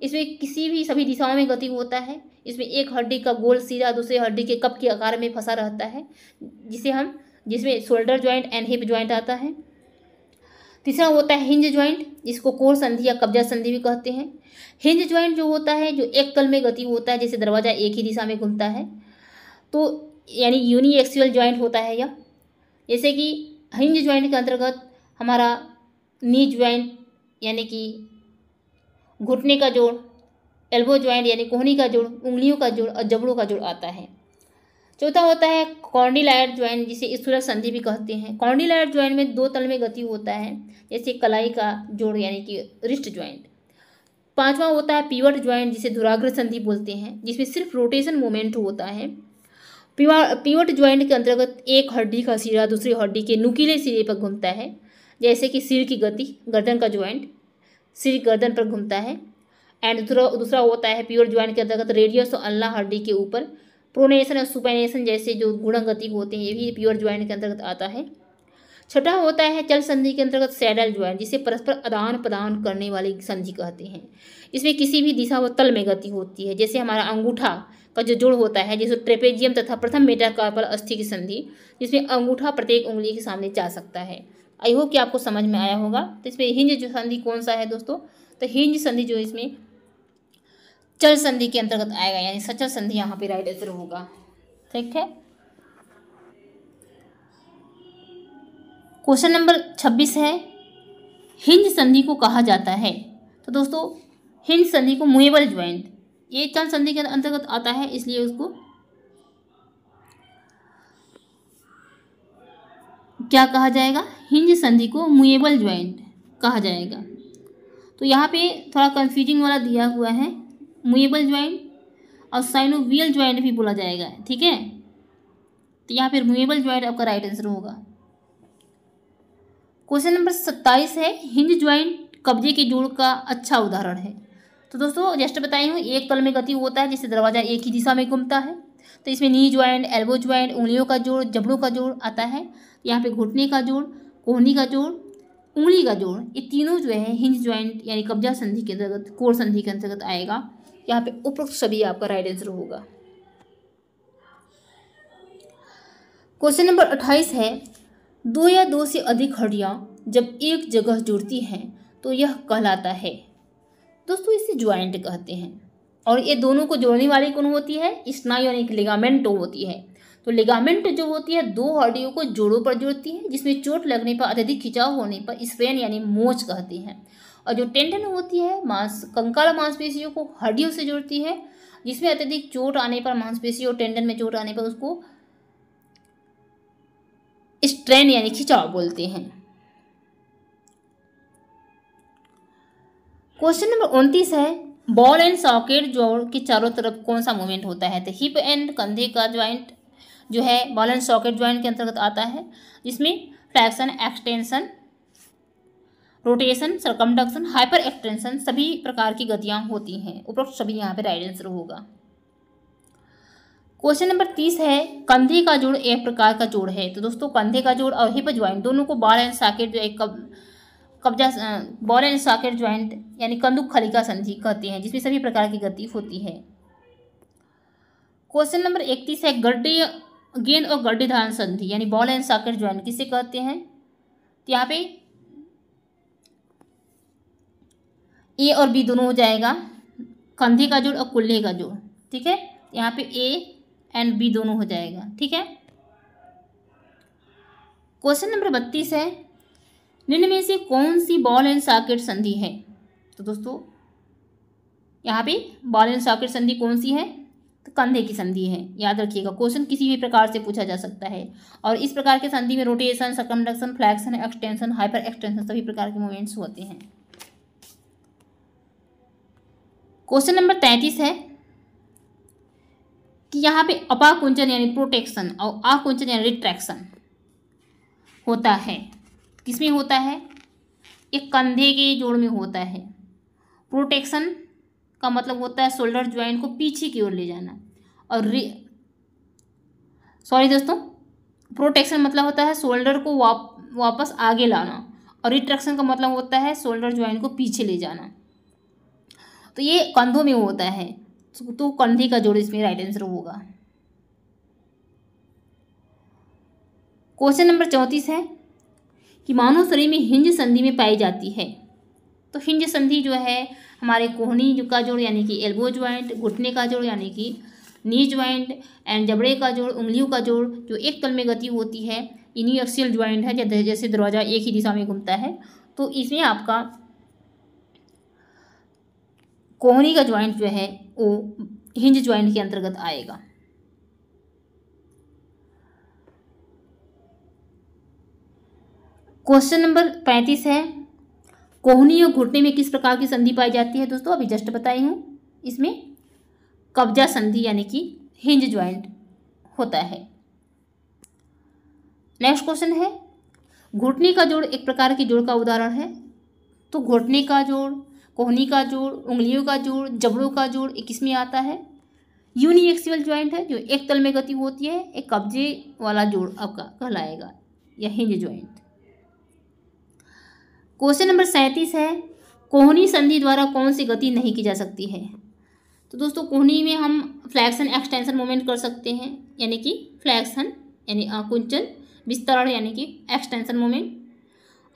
इसमें किसी भी सभी दिशाओं में गति होता है इसमें एक हड्डी का गोल सीधा दूसरे हड्डी के कप के आकार में फंसा रहता है जिसे हम जिसमें shoulder joint and hip joint आता है तीसरा होता है हिंज ज्वाइंट जिसको कोर संधि या कब्जा संधि भी कहते हैं हिंज ज्वाइंट जो होता है जो एक तल में गति होता है जैसे दरवाज़ा एक ही दिशा में घूमता है तो यानी यूनि एक्सुअल ज्वाइंट होता है यह जैसे कि हिंज ज्वाइंट के अंतर्गत हमारा नी ज्वाइंट यानी कि घुटने का जोड़ एल्बो ज्वाइंट यानी कोहनी का जोड़ उंगलियों का जोड़ और जबड़ों का जोड़ आता है चौथा होता है कॉर्डिलायर ज्वाइन जिसे स्थूलक संधि भी कहते हैं कॉर्डिलायर ज्वाइन में दो तल में गति होता है जैसे कलाई का जोड़ यानी कि रिस्ट ज्वाइंट पांचवा होता है पीवर ज्वाइंट जिसे दुराग्र संधि बोलते हैं जिसमें सिर्फ रोटेशन मोमेंट होता है पीवट ज्वाइंट के अंतर्गत एक हड्डी का सिरा दूसरी हड्डी के नुकीले सिरे पर घूमता है जैसे कि सिर की गति गर्दन का ज्वाइंट सिर गर्दन पर घूमता है एंड दूसरा दूसरा होता है प्योर ज्वाइंट के अंतर्गत रेडियस और अल्लाह हड्डी के ऊपर प्रोनेशन और सुपेनेशन जैसे जो गति होते हैं ये भी प्योर ज्वाइन के अंतर्गत आता है छठा होता है चल संधि के अंतर्गत सैडल ज्वाइन जिसे परस्पर आदान प्रदान करने वाली संधि कहते हैं इसमें किसी भी दिशा व तल में गति होती है जैसे हमारा अंगूठा का जो जोड़ होता है जैसे ट्रेपेजियम तथा प्रथम मेटाकार्पल अस्थि की संधि जिसमें अंगूठा प्रत्येक उंगली के सामने जा सकता है आई होप कि आपको समझ में आया होगा तो इसमें हिंज जो संधि कौन सा है दोस्तों तो हिंज संधि जो इसमें चल संधि के अंतर्गत आएगा यानी सचल संधि यहाँ पे राइट आंसर होगा ठीक है क्वेश्चन नंबर छब्बीस है हिंज संधि को कहा जाता है तो दोस्तों हिंज संधि को मुहेबल ज्वाइंट ये चल संधि के अंतर्गत आता है इसलिए उसको क्या कहा जाएगा हिंज संधि को मुएबल ज्वाइंट कहा जाएगा तो यहाँ पे थोड़ा कंफ्यूजिंग वाला दिया हुआ है मुएबल ज्वाइंट और साइनोवियल ज्वाइंट भी बोला जाएगा ठीक है तो यहाँ पर मुएबल ज्वाइंट आपका राइट आंसर होगा क्वेश्चन नंबर सत्ताईस है हिंज ज्वाइंट कब्जे के जोड़ का अच्छा उदाहरण है तो दोस्तों जस्ट बताई हूँ एक तल में गति होता है जिससे दरवाजा एक ही दिशा में घूमता है तो इसमें नी ज्वाइंट एल्बो ज्वाइंट उंगलियों का जोड़ जबड़ों का जोड़ आता है यहाँ पे घुटने का जोड़ कोहनी का जोड़ उंगली का जोड़ ये तीनों जो है हिंज ज्वाइंट यानी कब्जा संधि के अंतर्गत कोर संधि के अंतर्गत आएगा यहाँ पे उपरोक्त सभी आपका राइट आंसर होगा क्वेश्चन नंबर अट्ठाईस है दो या दो से अधिक हड्डियाँ जब एक जगह जुड़ती हैं तो यह कहलाता है दोस्तों इसे ज्वाइंट कहते हैं और ये दोनों को जोड़ने वाली कौन होती है स्नायु यानी कि लिगामेंट होती है तो लिगामेंट जो होती है दो हड्डियों को जोड़ों पर जुड़ती है जिसमें चोट लगने पर अत्यधिक खिंचाव होने पर स्प्रेन यानी मोच कहते हैं और जो टेंडन होती है मांस कंकाल मांसपेशियों को हड्डियों से जोड़ती है जिसमें अत्यधिक चोट आने पर मांसपेशी और टेंडन में चोट आने पर उसको स्ट्रेन यानी खिंचाव बोलते हैं क्वेश्चन नंबर उनतीस है बॉल एंड सॉकेट जोड़ के चारों तरफ कौन सा मूवमेंट होता है तो हिप एंड कंधे का ज्वाइंट जो है बॉल एंड सॉकेट ज्वाइंट के अंतर्गत आता है जिसमें flexion extension rotation circumduction hyperextension सभी प्रकार की गतियाँ होती हैं उपरोक्त सभी यहाँ पर राइट आंसर होगा क्वेश्चन नंबर तीस है कंधे का जोड़ एक प्रकार का जोड़ है तो दोस्तों कंधे का जोड़ और हिप ज्वाइंट दोनों को बॉल एंड साकेट जो एक कब कब्जा बॉल एंड साकेट ज्वाइंट यानी कंदुक खलिका संधि कहते हैं जिसमें सभी प्रकार की गति होती है क्वेश्चन नंबर इकतीस है गड्ढे गेंद और गड्ढे धारण संधि यानी बॉल एंड साकेट ज्वाइंट किसे कहते हैं तो यहाँ पे ए और बी दोनों हो जाएगा कंधे का जोड़ और कुल्हे का जोड़ ठीक है यहाँ पे ए एंड बी दोनों हो जाएगा ठीक है क्वेश्चन नंबर बत्तीस है निम्न में से कौन सी बॉल एंड सॉकेट संधि है तो दोस्तों यहाँ पे बॉल एंड सॉकेट संधि कौन सी है तो कंधे की संधि है याद रखिएगा क्वेश्चन किसी भी प्रकार से पूछा जा सकता है और इस प्रकार के संधि में rotation circumduction flexion extension hyperextension सभी प्रकार के मूवमेंट्स होते हैं क्वेश्चन नंबर तैंतीस है कि यहाँ पे अपाकुंचन यानी प्रोटेक्शन और आकुंचन यानी रिट्रैक्शन होता है किसमें होता है एक कंधे के जोड़ में होता है प्रोटेक्शन का मतलब होता है शोल्डर ज्वाइंट को पीछे की ओर ले जाना और रि सॉरी दोस्तों प्रोटेक्शन मतलब होता है शोल्डर को वाप वापस आगे लाना और रिट्रैक्शन का मतलब होता है शोल्डर ज्वाइंट को पीछे ले जाना तो ये कंधों में होता है तो कंधे का जोड़ इसमें राइट आंसर होगा क्वेश्चन नंबर चौंतीस है कि मानव शरीर में हिंज संधि में पाई जाती है तो हिंज संधि जो है हमारे कोहनी का जोड़ यानी कि एल्बो ज्वाइंट घुटने का जोड़ यानी कि नी ज्वाइंट एंड जबड़े का जोड़ उंगलियों का जोड़ जो एक तल में गति होती है यूनिवर्सियल ज्वाइंट है जैसे दरवाज़ा एक ही दिशा में घूमता है तो इसमें आपका कोहनी का ज्वाइंट जो है वो हिंज ज्वाइंट के अंतर्गत आएगा क्वेश्चन नंबर पैंतीस है कोहनी और घुटने में किस प्रकार की संधि पाई जाती है दोस्तों अभी जस्ट बताई हूँ इसमें कब्जा संधि यानी कि हिंज ज्वाइंट होता है नेक्स्ट क्वेश्चन है घुटने का जोड़ एक प्रकार की जोड़ का उदाहरण है तो घुटने का जोड़ कोहनी का जोड़ उंगलियों का जोड़ जबड़ों का जोड़ एक इसमें आता है यूनी ज्वाइंट है जो एक तल में गति होती है एक कब्जे वाला जोड़ आपका कहलाएगा या हिंज ज्वाइंट क्वेश्चन नंबर सैंतीस है कोहनी संधि द्वारा कौन सी गति नहीं की जा सकती है तो दोस्तों कोहनी में हम फ्लैक्सन एक्सटेंशन मूवमेंट कर सकते हैं यानी कि फ्लैक्सन यानी आकुंचन विस्तरण यानी कि एक्सटेंशन मूवमेंट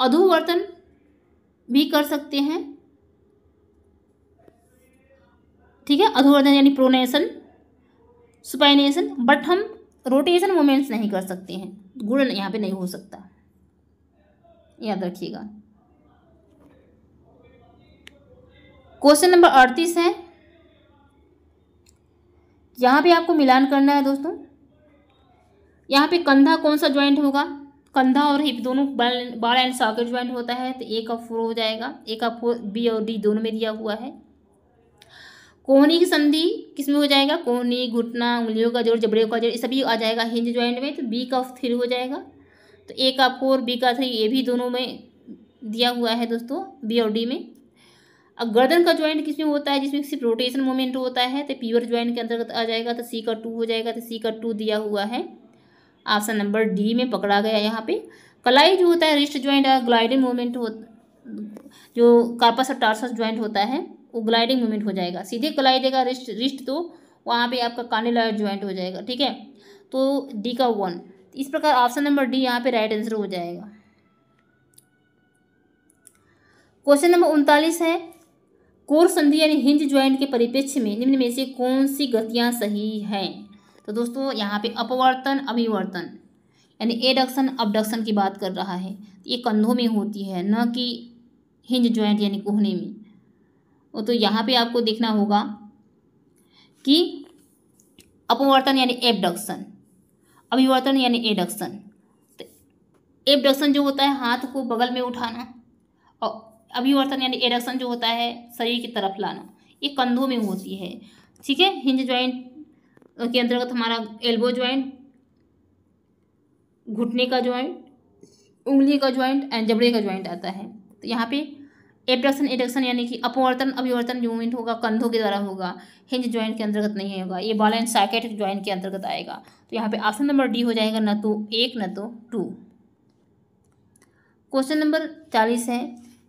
अधोवर्तन भी कर सकते हैं ठीक है अधोवर्धन यानी प्रोनेशन सुपाइनेशन बट हम रोटेशन मोमेंट्स नहीं कर सकते हैं गुड़न यहाँ पे नहीं हो सकता याद रखिएगा क्वेश्चन नंबर अड़तीस है यहाँ पे आपको मिलान करना है दोस्तों यहाँ पे कंधा कौन सा ज्वाइंट होगा कंधा और हिप दोनों बाल बाल एंड सॉकेट ज्वाइंट होता है तो ए का फोर हो जाएगा ए का फोर बी और डी दोनों में दिया हुआ है कोहनी की संधि किस में हो जाएगा कोहनी घुटना उंगलियों का जोड़ जबड़े का जोड़ ये सभी आ जाएगा हिंज ज्वाइंट में तो बी का थ्री हो जाएगा तो ए का फोर बी का थ्री ये भी दोनों में दिया हुआ है दोस्तों बी और डी में अब गर्दन का ज्वाइंट किसमें होता है जिसमें सिर्फ रोटेशन मोमेंट होता है तो प्योर ज्वाइंट के अंतर्गत आ जाएगा तो सी का टू हो जाएगा तो सी का टू दिया हुआ है ऑप्शन नंबर डी में पकड़ा गया यहाँ पे कलाई जो होता है रिस्ट ज्वाइंट ग्लाइडिंग मोमेंट हो जो कार्पस और टार्सस ज्वाइंट होता है वो ग्लाइडिंग मूवमेंट हो जाएगा सीधे कलाई देगा रिस्ट रिस्ट तो वहाँ पे आपका कार्निलार ज्वाइंट हो जाएगा ठीक है तो डी का वन इस प्रकार ऑप्शन नंबर डी यहाँ पे राइट आंसर हो जाएगा क्वेश्चन नंबर उनतालीस है कोर संधि यानी हिंज ज्वाइंट के परिप्रेक्ष्य में निम्न में से कौन सी गतियाँ सही हैं तो दोस्तों यहाँ पे अपवर्तन अभिवर्तन यानी एडक्शन अपडक्शन की बात कर रहा है ये कंधों में होती है न कि हिंज ज्वाइंट यानी कोहने में तो यहाँ पे आपको देखना होगा कि अपवर्तन यानी एबडक्शन अभिवर्तन यानी एडक्शन तो एबडक्शन जो होता है हाथ को बगल में उठाना और अभिवर्तन यानी एडक्शन जो होता है शरीर की तरफ लाना ये कंधों में होती है ठीक है हिंज ज्वाइंट के अंतर्गत हमारा एल्बो ज्वाइंट घुटने का ज्वाइंट उंगली का ज्वाइंट एंड जबड़े का ज्वाइंट आता है तो यहाँ पे एबडक्शन एडक्शन यानी कि अपवर्तन अभिवर्तन मूवमेंट होगा कंधों के द्वारा होगा हिंज ज्वाइंट के अंतर्गत नहीं होगा ये बाल एंड सैकेट ज्वाइंट के अंतर्गत आएगा तो यहाँ पे ऑप्शन नंबर डी हो जाएगा न तो एक न तो टू क्वेश्चन नंबर चालीस है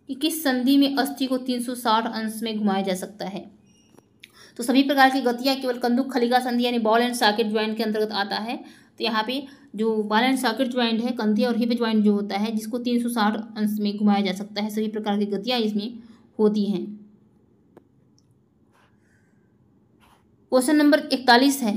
कि किस संधि में अस्थि को तीन सौ साठ अंश में घुमाया जा सकता है तो सभी प्रकार की गतियाँ केवल कंधु खलिका संधि यानी बॉल एंड साकेट ज्वाइंट के अंतर्गत आता है तो यहाँ पे जो बाल एंड साकेट ज्वाइंट है कंधे और हिप ज्वाइंट जो होता है जिसको तीन सौ साठ अंश में घुमाया जा सकता है सभी प्रकार की गतियाँ इसमें होती हैं क्वेश्चन नंबर इकतालीस है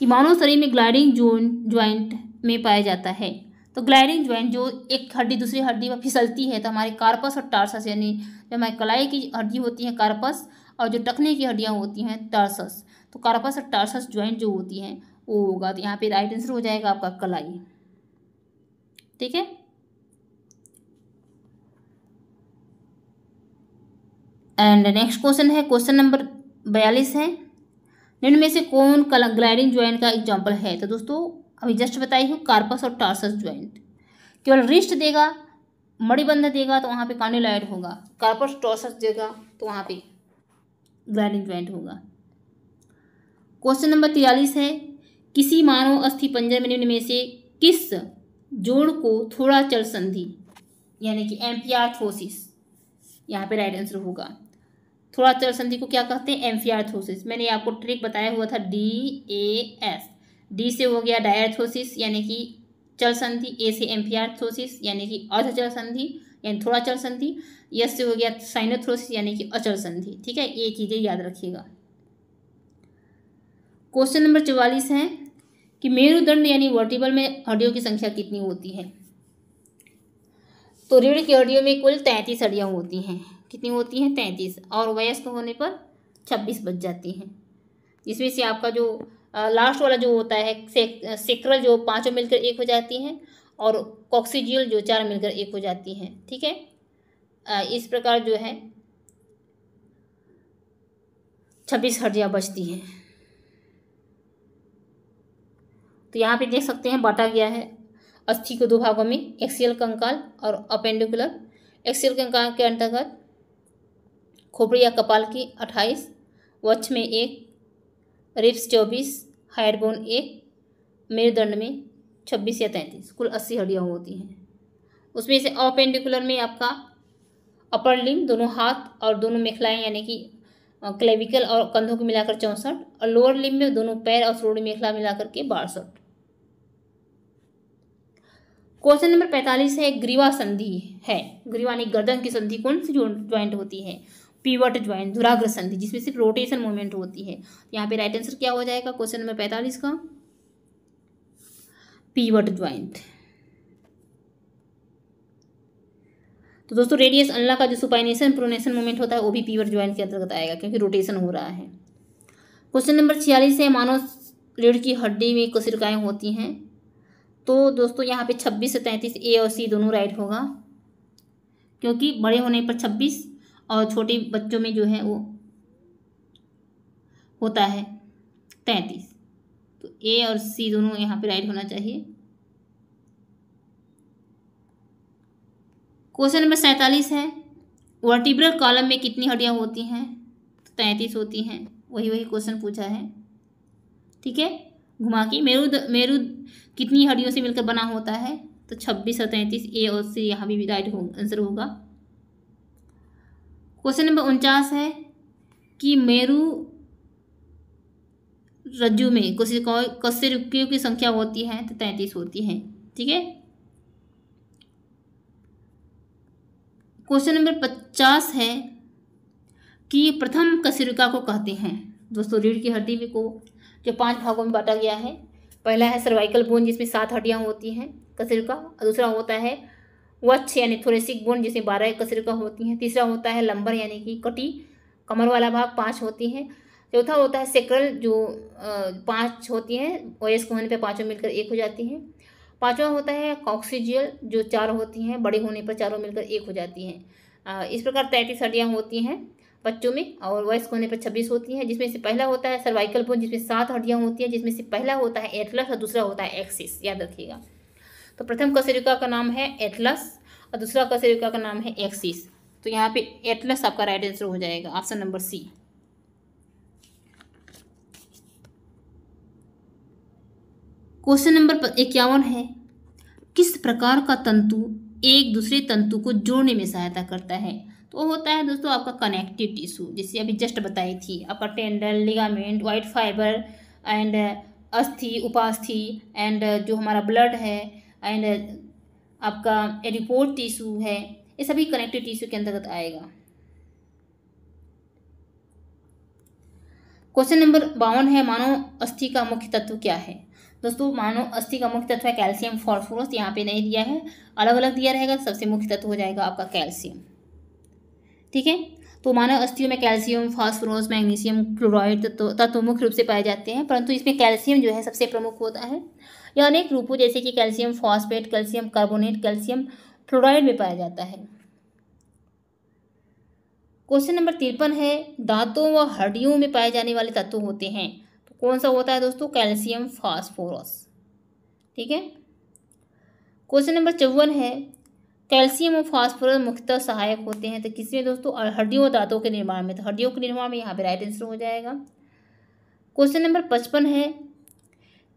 कि मानव शरीर में ग्लाइडिंग जोन ज्वाइंट में पाया जाता है तो ग्लाइडिंग ज्वाइंट जो एक हड्डी दूसरी हड्डी में फिसलती है तो हमारे कार्पस और टार्सस यानी जो हमारे कलाई की हड्डी होती है कार्पस और जो टखने की हड्डियाँ होती हैं टार्सस तो कार्पस और टार्सस ज्वाइंट जो होती हैं वो होगा तो यहाँ पे राइट आंसर हो जाएगा आपका कलाई ठीक है एंड नेक्स्ट क्वेश्चन है क्वेश्चन नंबर बयालीस है निम्न में से कौन कल ग्लाइडिंग ज्वाइंट का एग्जाम्पल है तो दोस्तों अभी जस्ट बताई हूँ कार्पस और टार्सस ज्वाइंट केवल रिस्ट देगा मणिबंध देगा तो वहाँ पे कार्डियोलाइड होगा कार्पस टॉसस देगा तो वहाँ पे ग्लाइडिंग ज्वाइंट होगा क्वेश्चन नंबर तिरालीस है किसी मानव अस्थि पंजर निम्न में से किस जोड़ को थोड़ा चल संधि यानी कि एम्फियार्थोसिस यहाँ पे राइट आंसर होगा थोड़ा चल संधि को क्या कहते हैं एम्फियार्थोसिस मैंने आपको ट्रिक बताया हुआ था डी ए एस डी से हो गया डायर्थोसिस यानी कि चल संधि ए से एम्फियार्थोसिस यानी कि अर्धचल संधि यानी थोड़ा चल संधि यस से हो गया साइनोथ्रोसिस यानी कि अचल संधि ठीक है ये चीज़ें याद रखिएगा क्वेश्चन नंबर चवालीस है कि मेरुदंड यानी वर्टिबल में हड्डियों की संख्या कितनी होती है तो रीढ़ की हड्डियों में कुल तैंतीस हड्डियाँ होती हैं कितनी होती हैं तैंतीस और वयस्क होने पर छब्बीस बच जाती हैं इसमें से आपका जो लास्ट वाला जो होता है सेक्रल जो पाँचों मिलकर एक हो जाती हैं और कॉक्सीजियल जो चार मिलकर एक हो जाती हैं ठीक है इस प्रकार जो है छब्बीस हड्डियाँ बचती हैं तो यहाँ पे देख सकते हैं बांटा गया है अस्थि को दो भागों में एक्सियल कंकाल और अपेंडिकुलर एक्सियल कंकाल के अंतर्गत खोपड़ी या कपाल की अट्ठाईस वक्ष में एक रिप्स चौबीस हाइडबोन एक मेरुदंड में छब्बीस या तैंतीस कुल अस्सी हड्डियाँ होती हैं उसमें से अपेंडिकुलर में आपका अपर लिम दोनों हाथ और दोनों मेखलाएँ यानी कि क्लेविकल और कंधों को मिलाकर चौंसठ और लोअर लिम में दोनों पैर और सोड़ी मेखला मिलाकर के बासठ क्वेश्चन नंबर पैंतालीस है ग्रीवा संधि है ग्रीवा ने गर्दन की संधि कौन सी ज्वाइंट होती है पीवट ज्वाइंट धुराग्र संधि जिसमें सिर्फ रोटेशन मूवमेंट होती है यहाँ पे राइट आंसर क्या हो जाएगा क्वेश्चन नंबर पैंतालीस का पीवट ज्वाइंट तो दोस्तों रेडियस अल्लाह का जो सुपाइनेशन प्रोनेशन मूवमेंट होता है वो भी पीवट ज्वाइंट के अंतर्गत आएगा क्योंकि रोटेशन हो रहा है क्वेश्चन नंबर छियालीस है मानव रीढ़ की हड्डी में कसिरकाएँ होती हैं तो दोस्तों यहाँ पे 26 से 33 ए और सी दोनों राइट होगा क्योंकि बड़े होने पर 26 और छोटे बच्चों में जो है वो होता है 33 तो ए और सी दोनों यहाँ पे राइट होना चाहिए क्वेश्चन नंबर सैंतालीस है वर्टिब्रल कॉलम में कितनी हड्डियाँ होती हैं तो तैंतीस होती हैं वही वही क्वेश्चन पूछा है ठीक है घुमा के मेरु मेरु कितनी हड्डियों से मिलकर बना होता है तो छब्बीस और तैंतीस ए और सी यहाँ भी राइट हो आंसर होगा क्वेश्चन नंबर उनचास है कि मेरु रज्जु में रुकियों की संख्या होती है तो तैंतीस होती है ठीक है क्वेश्चन नंबर पचास है कि प्रथम कसिरुका को कहते हैं दोस्तों रीढ़ की हड्डी को जो पांच भागों में बांटा गया है पहला है सर्वाइकल बोन जिसमें सात हड्डियाँ होती हैं और दूसरा होता है वच्छ यानी थोरेसिक बोन जिसमें बारह का होती हैं तीसरा होता है लंबर यानी कि कटी कमर वाला भाग पाँच होती हैं चौथा होता है सेक्रल जो पाँच होती हैं वयस्क होने पर पाँचों मिलकर एक हो जाती हैं पाँचवा होता है कॉक्सीजियल जो चार होती हैं बड़े होने पर चारों मिलकर एक हो जाती हैं इस प्रकार तैंतीस हड्डियाँ होती हैं बच्चों में और वयस्क होने पर छब्बीस होती हैं जिसमें से पहला होता है सर्वाइकल बोन जिसमें सात हड्डियाँ होती हैं जिसमें से पहला होता है एथलस और दूसरा होता है एक्सिस याद रखिएगा तो प्रथम कशेरुका का नाम है एथलस और दूसरा कशेरुका का नाम है एक्सिस तो यहाँ पे एटलस आपका राइट आंसर हो जाएगा option number C question number इक्यावन है किस प्रकार का तंतु एक दूसरे तंतु को जोड़ने में सहायता करता है तो वो होता है दोस्तों आपका कनेक्टिव टिश्यू जैसे अभी जस्ट बताई थी आपका tendon ligament white fibre and अस्थि उपास्थि एंड uh, जो हमारा ब्लड है एंड uh, आपका एडिपोर्ट टिश्यू है ये सभी कनेक्टिव टिश्यू के अंतर्गत आएगा क्वेश्चन नंबर बावन है मानव अस्थि का मुख्य तत्व क्या है दोस्तों मानव अस्थि का मुख्य तत्व है कैल्शियम फॉस्फोरस यहाँ पे नहीं दिया है अलग अलग दिया रहेगा सबसे मुख्य तत्व हो जाएगा आपका कैल्शियम ठीक है तो मानव अस्थियों में कैल्शियम फास्फोरस मैग्नीशियम क्लोराइड तत्व तत्व मुख्य रूप से पाए जाते हैं परंतु इसमें कैल्शियम जो है सबसे प्रमुख होता है या अनेक रूपों जैसे कि calcium phosphate calcium carbonate calcium fluoride में पाया जाता है क्वेश्चन नंबर तिरपन है दांतों व हड्डियों में पाए जाने वाले तत्व होते हैं तो कौन सा होता है दोस्तों कैल्शियम फास्फोरस ठीक है क्वेश्चन नंबर चौवन है कैल्शियम और फास्फोरस मुख्यतः सहायक होते हैं तो किसमें दोस्तों हड्डियों और दांतों के निर्माण में तो हड्डियों के निर्माण में यहाँ पे राइट आंसर हो जाएगा क्वेश्चन नंबर पचपन है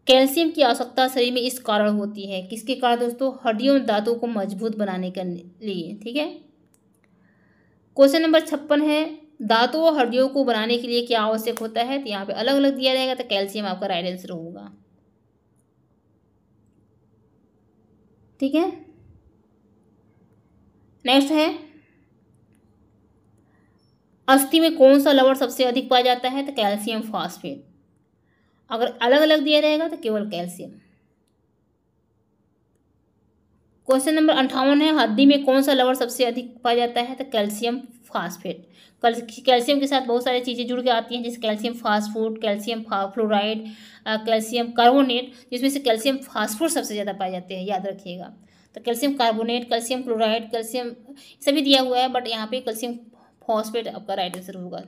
कैल्शियम की आवश्यकता शरीर में इस कारण होती है किसके कारण दोस्तों हड्डियों और दांतों को मजबूत बनाने के लिए ठीक है क्वेश्चन नंबर छप्पन है दांतों और हड्डियों को बनाने के लिए क्या आवश्यक होता है तो यहाँ पे अलग अलग दिया जाएगा तो कैल्शियम आपका राइट आंसर होगा ठीक है नेक्स्ट है अस्थि में कौन सा लवण सबसे अधिक पाया जाता है तो कैल्शियम फॉस्फेट अगर अलग अलग दिया रहेगा तो केवल कैल्शियम क्वेश्चन नंबर अंठावन है हड्डी में कौन सा लवण सबसे अधिक पाया जाता है तो कैल्शियम फास्फेट कैल्शियम के साथ बहुत सारी चीज़ें जुड़ के आती हैं जैसे calcium phosphate calcium fluoride calcium carbonate जिसमें से कैल्शियम फास्फोट सबसे ज़्यादा पाए जाते हैं याद रखिएगा तो calcium carbonate calcium chloride calcium सभी दिया हुआ है बट यहाँ पे कैल्शियम फॉस्फेट आपका राइट आंसर होगा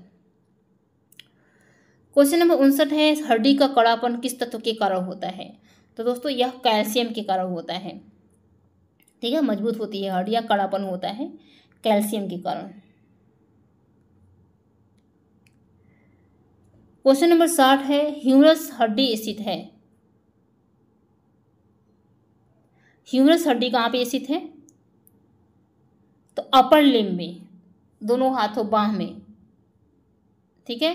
क्वेश्चन नंबर उनसठ है हड्डी का कड़ापन किस तत्व के कारण होता है तो दोस्तों यह कैल्शियम के कारण होता है ठीक है मजबूत होती है हड्डियाँ कड़ापन होता है कैल्शियम के कारण क्वेश्चन नंबर साठ है ह्यूमरस हड्डी स्थित है ह्यूमरस हड्डी कहाँ पे स्थित है तो अपर लिम में दोनों हाथों बाह में ठीक है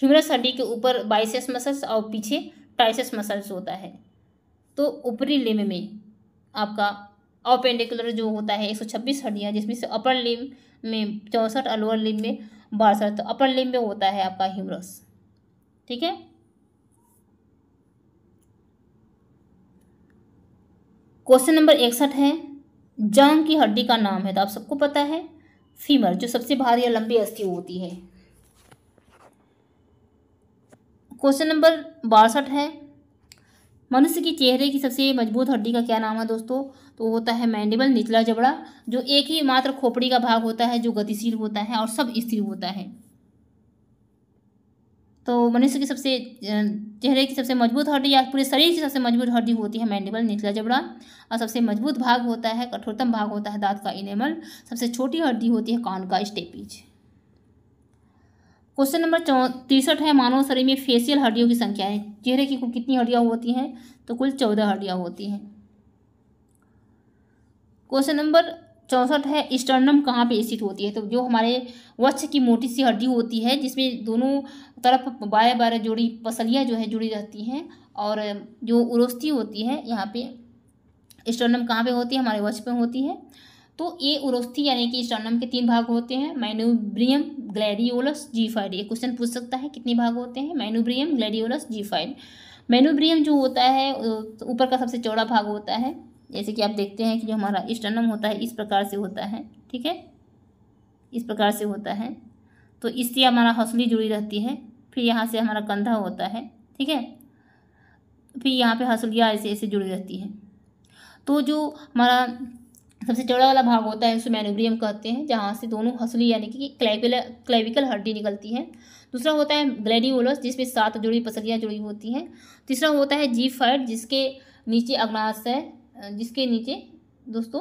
ह्यूमरस हड्डी के ऊपर बाइसेस मसल्स और पीछे टाइसेस मसल्स होता है तो ऊपरी लिम्ब में आपका ऑपेंडिकुलर जो होता है एक सौ छब्बीस हड्डियाँ जिसमें से अपर लिम में चौंसठ और लोअर लिम में बासठ तो अपर लिम में होता है आपका ह्यूमरस ठीक है क्वेश्चन नंबर इकसठ है जांग की हड्डी का नाम है तो आप सबको पता है फीमर जो सबसे भारी और लंबी अस्थि होती है क्वेश्चन नंबर बासठ है मनुष्य की चेहरे की सबसे मजबूत हड्डी का क्या नाम है दोस्तों तो होता है मैंडिबल निचला जबड़ा जो एक ही मात्र खोपड़ी का भाग होता है जो गतिशील होता है और सब स्थिर होता है तो मनुष्य की सबसे चेहरे की सबसे मजबूत हड्डी या पूरे शरीर की सबसे मजबूत हड्डी होती है मैंडिबल निचला जबड़ा और सबसे मजबूत भाग होता है कठोरतम भाग होता है दांत का इनेमल सबसे छोटी हड्डी होती है कान का स्टेपीज क्वेश्चन नंबर चौ तिरसठ है मानव शरीर में फेशियल हड्डियों की संख्या है चेहरे की कितनी हड्डियाँ होती हैं तो कुल चौदह हड्डियाँ होती हैं क्वेश्चन नंबर चौंसठ है स्टर्नम कहाँ पे स्थित होती है तो जो हमारे वक्ष की मोटी सी हड्डी होती है जिसमें दोनों तरफ बारह बारह जोड़ी पसलियाँ जो है जुड़ी रहती हैं और जो उरोस्थी होती है यहाँ पे स्टर्नम कहाँ पे होती है हमारे वक्ष पे होती है तो ये उरोस्थी यानी कि स्टर्नम के तीन भाग होते हैं मैनुब्रियम ग्लैडियोलस जीफाइड ये क्वेश्चन पूछ सकता है कितने भाग होते हैं मैनुब्रियम ग्लैडियोलस जीफाइड मैनुब्रियम जो होता है ऊपर का सबसे चौड़ा भाग होता है जैसे कि आप देखते हैं कि जो हमारा स्टनम होता है इस प्रकार से होता है ठीक है इस प्रकार से होता है तो इससे हमारा हौसली जुड़ी रहती है फिर यहाँ से हमारा कंधा होता है ठीक है फिर यहाँ पे हसलिया ऐसे ऐसे जुड़ी रहती है तो जो हमारा सबसे चौड़ा वाला भाग होता है उसे मैनोब्रियम कहते हैं जहाँ से दोनों हसली यानी कि क्लेविकल क्लेविकल हड्डी निकलती है दूसरा होता है ग्लैडियोलस जिसमें सात जुड़ी पसलियाँ जुड़ी होती हैं तीसरा होता है जी फैट जिसके नीचे अग्नाशय जिसके नीचे दोस्तों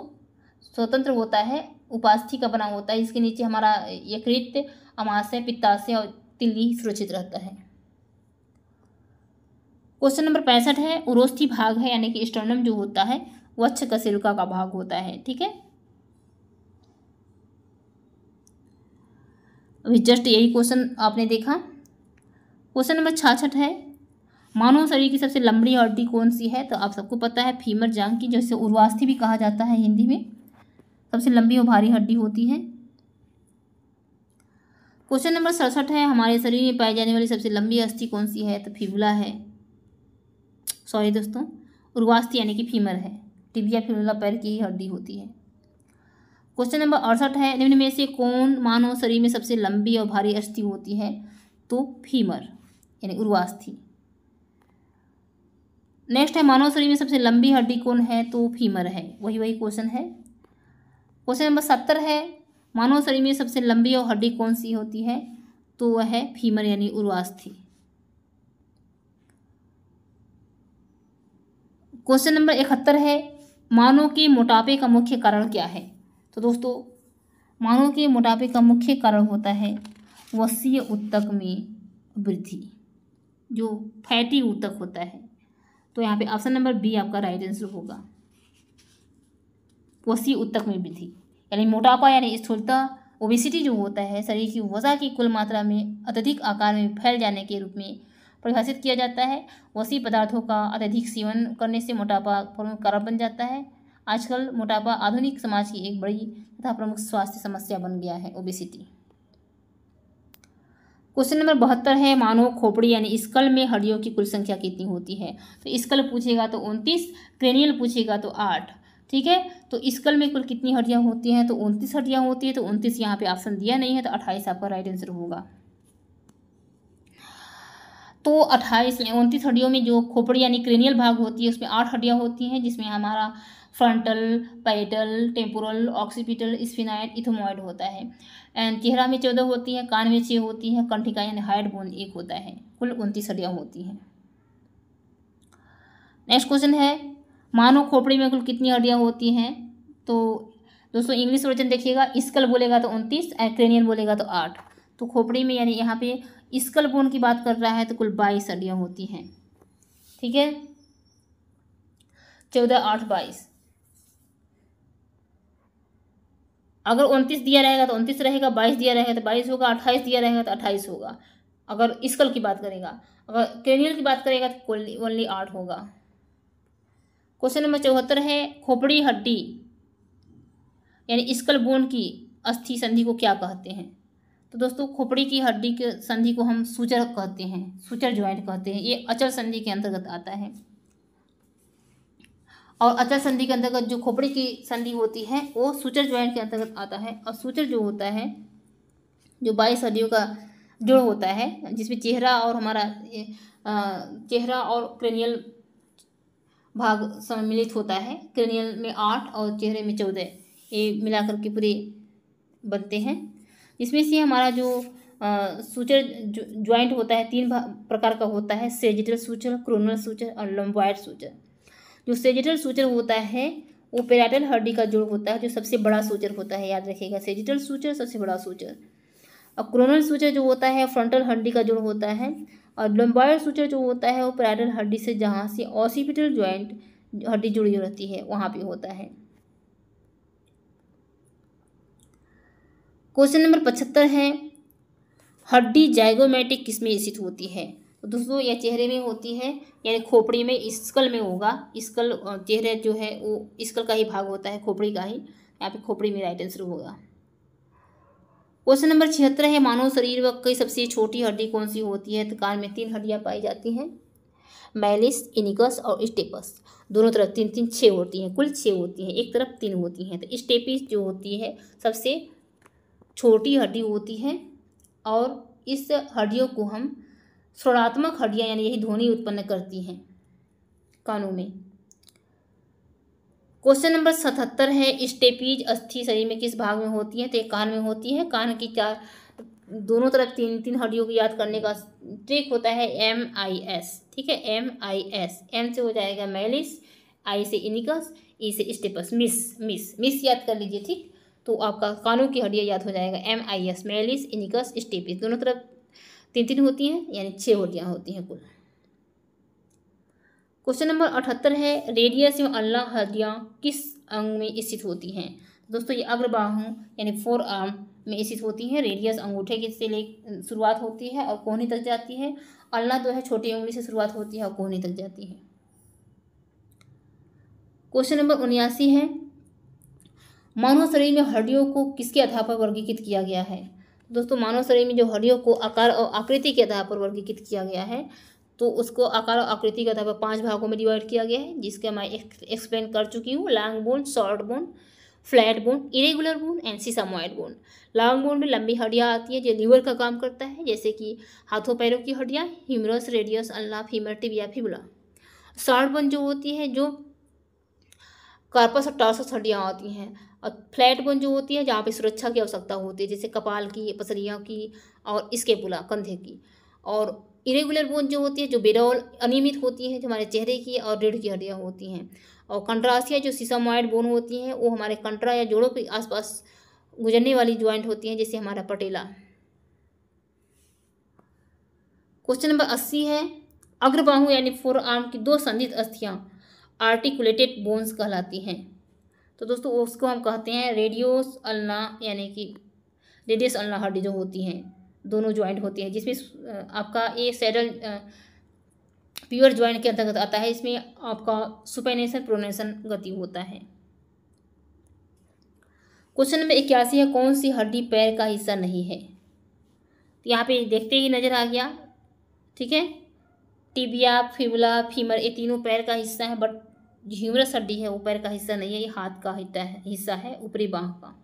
स्वतंत्र होता है उपास्थि का बना होता है इसके नीचे हमारा यकृत अमाशय पित्ताशय और तिल्ली सुरक्षित रहता है क्वेश्चन नंबर पैंसठ है उरोस्थी भाग है यानी कि स्टर्नम जो होता है वच्छ कशेरुका का भाग होता है ठीक है अभी जस्ट यही क्वेश्चन आपने देखा क्वेश्चन नंबर छाछठ है मानव शरीर की सबसे लंबी हड्डी कौन सी है तो आप सबको पता है फीमर जांग की जैसे उर्वास्थी भी कहा जाता है हिंदी में सबसे लंबी और भारी हड्डी होती है क्वेश्चन नंबर सड़सठ है हमारे शरीर में पाई जाने वाली सबसे लंबी अस्थि कौन सी है तो फिबुला है सॉरी दोस्तों उर्वास्थी यानी कि फीमर है टिबिया फिबुला पैर की ही हड्डी होती है क्वेश्चन नंबर अड़सठ है निम्न में से कौन मानव शरीर में सबसे लंबी और भारी अस्थि होती है तो फीमर यानी उर्वास्थी नेक्स्ट है मानव शरीर में सबसे लंबी हड्डी कौन है तो फीमर है वही वही क्वेश्चन है क्वेश्चन नंबर सत्तर है मानव शरीर में सबसे लंबी और हड्डी कौन सी होती है तो वह है फीमर यानी उर्वास्थी क्वेश्चन नंबर इकहत्तर है मानव के मोटापे का मुख्य कारण क्या है तो दोस्तों मानव के मोटापे का मुख्य कारण होता है वसीय उत्तक में वृद्धि जो फैटी उत्तक होता है तो यहाँ पे ऑप्शन नंबर बी आपका राइट आंसर होगा वसी उत्तक में वृद्धि यानी मोटापा यानी स्थूलता ओबेसिटी जो होता है शरीर की वजह की कुल मात्रा में अत्यधिक आकार में फैल जाने के रूप में परिभाषित किया जाता है वसी पदार्थों का अत्यधिक सेवन करने से मोटापा प्रमुख कारण बन जाता है आजकल मोटापा आधुनिक समाज की एक बड़ी तथा प्रमुख स्वास्थ्य समस्या बन गया है ओबेसिटी क्वेश्चन नंबर बहत्तर है मानव खोपड़ी यानी स्कल में हड्डियों की कुल संख्या कितनी होती है तो स्कल पूछेगा तो उनतीस क्रेनियल पूछेगा तो आठ ठीक है तो स्कल में कुल कितनी हड्डियाँ होती हैं तो उनतीस हड्डियाँ होती है तो उनतीस यहाँ पे ऑप्शन दिया नहीं है तो अट्ठाईस आपका राइट आंसर होगा तो अट्ठाईस उनतीस हड्डियों में जो खोपड़ी यानी क्रेनियल भाग होती है उसमें आठ हड्डियाँ होती हैं जिसमें हमारा frontal parietal temporal occipital sphenoid ethmoid होता है एंड चेहरा में चौदह होती हैं कान में छः होती हैं कंठिका यानी हाइड बोन एक होता है कुल उनतीस हड्डियाँ होती हैं नेक्स्ट क्वेश्चन है मानव खोपड़ी में कुल कितनी हड्डियाँ होती हैं तो दोस्तों इंग्लिश वर्जन देखिएगा स्कल बोलेगा तो उनतीस एंड क्रेनियन बोलेगा तो आठ तो खोपड़ी में यानी यहाँ पे स्कल बोन की बात कर रहा है तो कुल बाईस हड्डियाँ होती हैं ठीक है चौदह आठ बाईस अगर उनतीस दिया रहेगा तो उनतीस रहेगा बाईस दिया रहेगा तो बाईस होगा अट्ठाईस दिया रहेगा तो अट्ठाईस होगा अगर स्कल की बात करेगा अगर क्रेनियल की बात करेगा तो ओनली आठ होगा क्वेश्चन नंबर चौहत्तर है खोपड़ी हड्डी यानी स्कल बोन की अस्थि संधि को क्या कहते हैं तो दोस्तों खोपड़ी की हड्डी के संधि को हम सूचर कहते हैं सूचर ज्वाइंट कहते हैं ये अचल संधि के अंतर्गत आता है और अचल संधि के अंतर्गत जो खोपड़ी की संधि होती है वो सूचर ज्वाइंट के अंतर्गत आता है और सूचर जो होता है जो बाईस हड्डियों का जोड़ होता है जिसमें चेहरा और हमारा चेहरा और क्रेनियल भाग सम्मिलित होता है क्रेनियल में आठ और चेहरे में चौदह ये मिलाकर के पूरे बनते हैं इसमें से हमारा जो सूचर ज्वाइंट होता है तीन प्रकार का होता है सेजिटल सूचर क्रोनल सूचर और लम्बाइड सूचर जो सेजिटल सूचर होता है वो पेराटल हड्डी का जोड़ होता है जो सबसे बड़ा सूचर होता है याद रखिएगा सेजिटल सूचर सबसे बड़ा सूचर और क्रोनल सूचर जो होता है फ्रंटल हड्डी का जोड़ होता है और लम्बायर सूचर जो होता है वो पेराइटल हड्डी से जहाँ से ऑसिपिटल ज्वाइंट हड्डी जुड़ी रहती है वहाँ पर होता है क्वेश्चन नंबर पचहत्तर है हड्डी जाइगोमेटिक में स्थित होती है तो दोस्तों यह चेहरे में होती है यानी खोपड़ी में स्कल में होगा स्कल चेहरे जो है वो स्कल का ही भाग होता है खोपड़ी का ही यहाँ पे खोपड़ी में राइट आंसर होगा क्वेश्चन नंबर छिहत्तर है मानव शरीर व कई सबसे छोटी हड्डी कौन सी होती है तो कान में तीन हड्डियाँ पाई जाती हैं मैलिस इनिकस और स्टेपस दोनों तरफ तीन तीन छः होती हैं कुल छः होती हैं एक तरफ तीन होती हैं तो स्टेपिस जो होती है सबसे छोटी हड्डी होती है और इस हड्डियों को हम श्रोणात्मक हड्डियाँ यानी यही ध्वनि उत्पन्न करती हैं कानों में क्वेश्चन नंबर सतहत्तर है स्टेपीज अस्थि शरीर में किस भाग में होती है तो कान में होती है कान की चार दोनों तरफ तीन तीन हड्डियों को याद करने का ट्रिक होता है एम आई एस ठीक है एम आई एस एम से हो जाएगा मैलिस आई से इनिकस ई e से स्टेपस मिस मिस मिस याद कर लीजिए ठीक तो आपका कानों की हड्डियाँ याद हो जाएगा M I S malleus incus stapes दोनों तरफ तीन तीन होती हैं यानी छः होलियाँ होती हैं कुल क्वेश्चन नंबर अठहत्तर है रेडियस एवं अल्लाह हड्डियाँ किस अंग में स्थित होती हैं दोस्तों ये अग्रबाहू यानी फोर आर्म में स्थित होती हैं रेडियस अंगूठे की से ले शुरुआत होती है और कोहनी तक जाती है अल्लाह जो तो है छोटी उंगली से शुरुआत होती है और कोहनी तक जाती है क्वेश्चन नंबर उन्यासी है मानव शरीर में हड्डियों को किसके आधार पर वर्गीकृत किया गया है दोस्तों मानव शरीर में जो हड्डियों को आकार और आकृति के आधार पर वर्गीकृत किया गया है तो उसको आकार और आकृति के आधार पर पांच भागों में डिवाइड किया गया है जिसके मैं एक्सप्लेन कर चुकी हूँ long bone short bone flat bone irregular bone and sesamoid bone long bone में लंबी हड्डियाँ आती हैं जो लीवर का काम करता है जैसे कि हाथों पैरों की हड्डियाँ ह्यूमरस रेडियस अनलाफ femur tibia fibula short bone जो होती है जो कार्पस और टॉर्सस हड्डियाँ होती हैं और फ्लैट बोन जो होती है जहाँ पे सुरक्षा की आवश्यकता होती है जैसे कपाल की पसलियाँ की और इसके पुला कंधे की और इरेगुलर बोन जो होती है जो बेरोल अनियमित होती है जो हमारे चेहरे की और रीढ़ की हड्डियाँ होती हैं और कंट्रासिया जो सीसामॉइड बोन होती हैं वो हमारे कंट्रा या जोड़ों के आसपास गुजरने वाली ज्वाइंट होती हैं जैसे हमारा पटेला क्वेश्चन नंबर अस्सी है अग्रबाहु यानी फोर आर्म की दो संदिग्ध अस्थियाँ आर्टिकुलेटेड बोन्स कहलाती हैं तो दोस्तों उसको हम कहते हैं रेडियोस अलना यानी कि रेडियस अलना हड्डी जो होती हैं दोनों ज्वाइंट होती हैं जिसमें आपका ए सैडल प्योर ज्वाइंट के अंतर्गत आता है इसमें आपका सुपेनेशन प्रोनेशन गति होता है क्वेश्चन नंबर इक्यासी है कौन सी हड्डी पैर का हिस्सा नहीं है तो यहाँ पे देखते ही नज़र आ गया ठीक है टिबिया फिबला फीमर ये तीनों पैर का हिस्सा है बट ह्यूमरस हड्डी है वो पैर का हिस्सा नहीं है ये हाथ का हिस्सा है हिस्सा है ऊपरी बांह का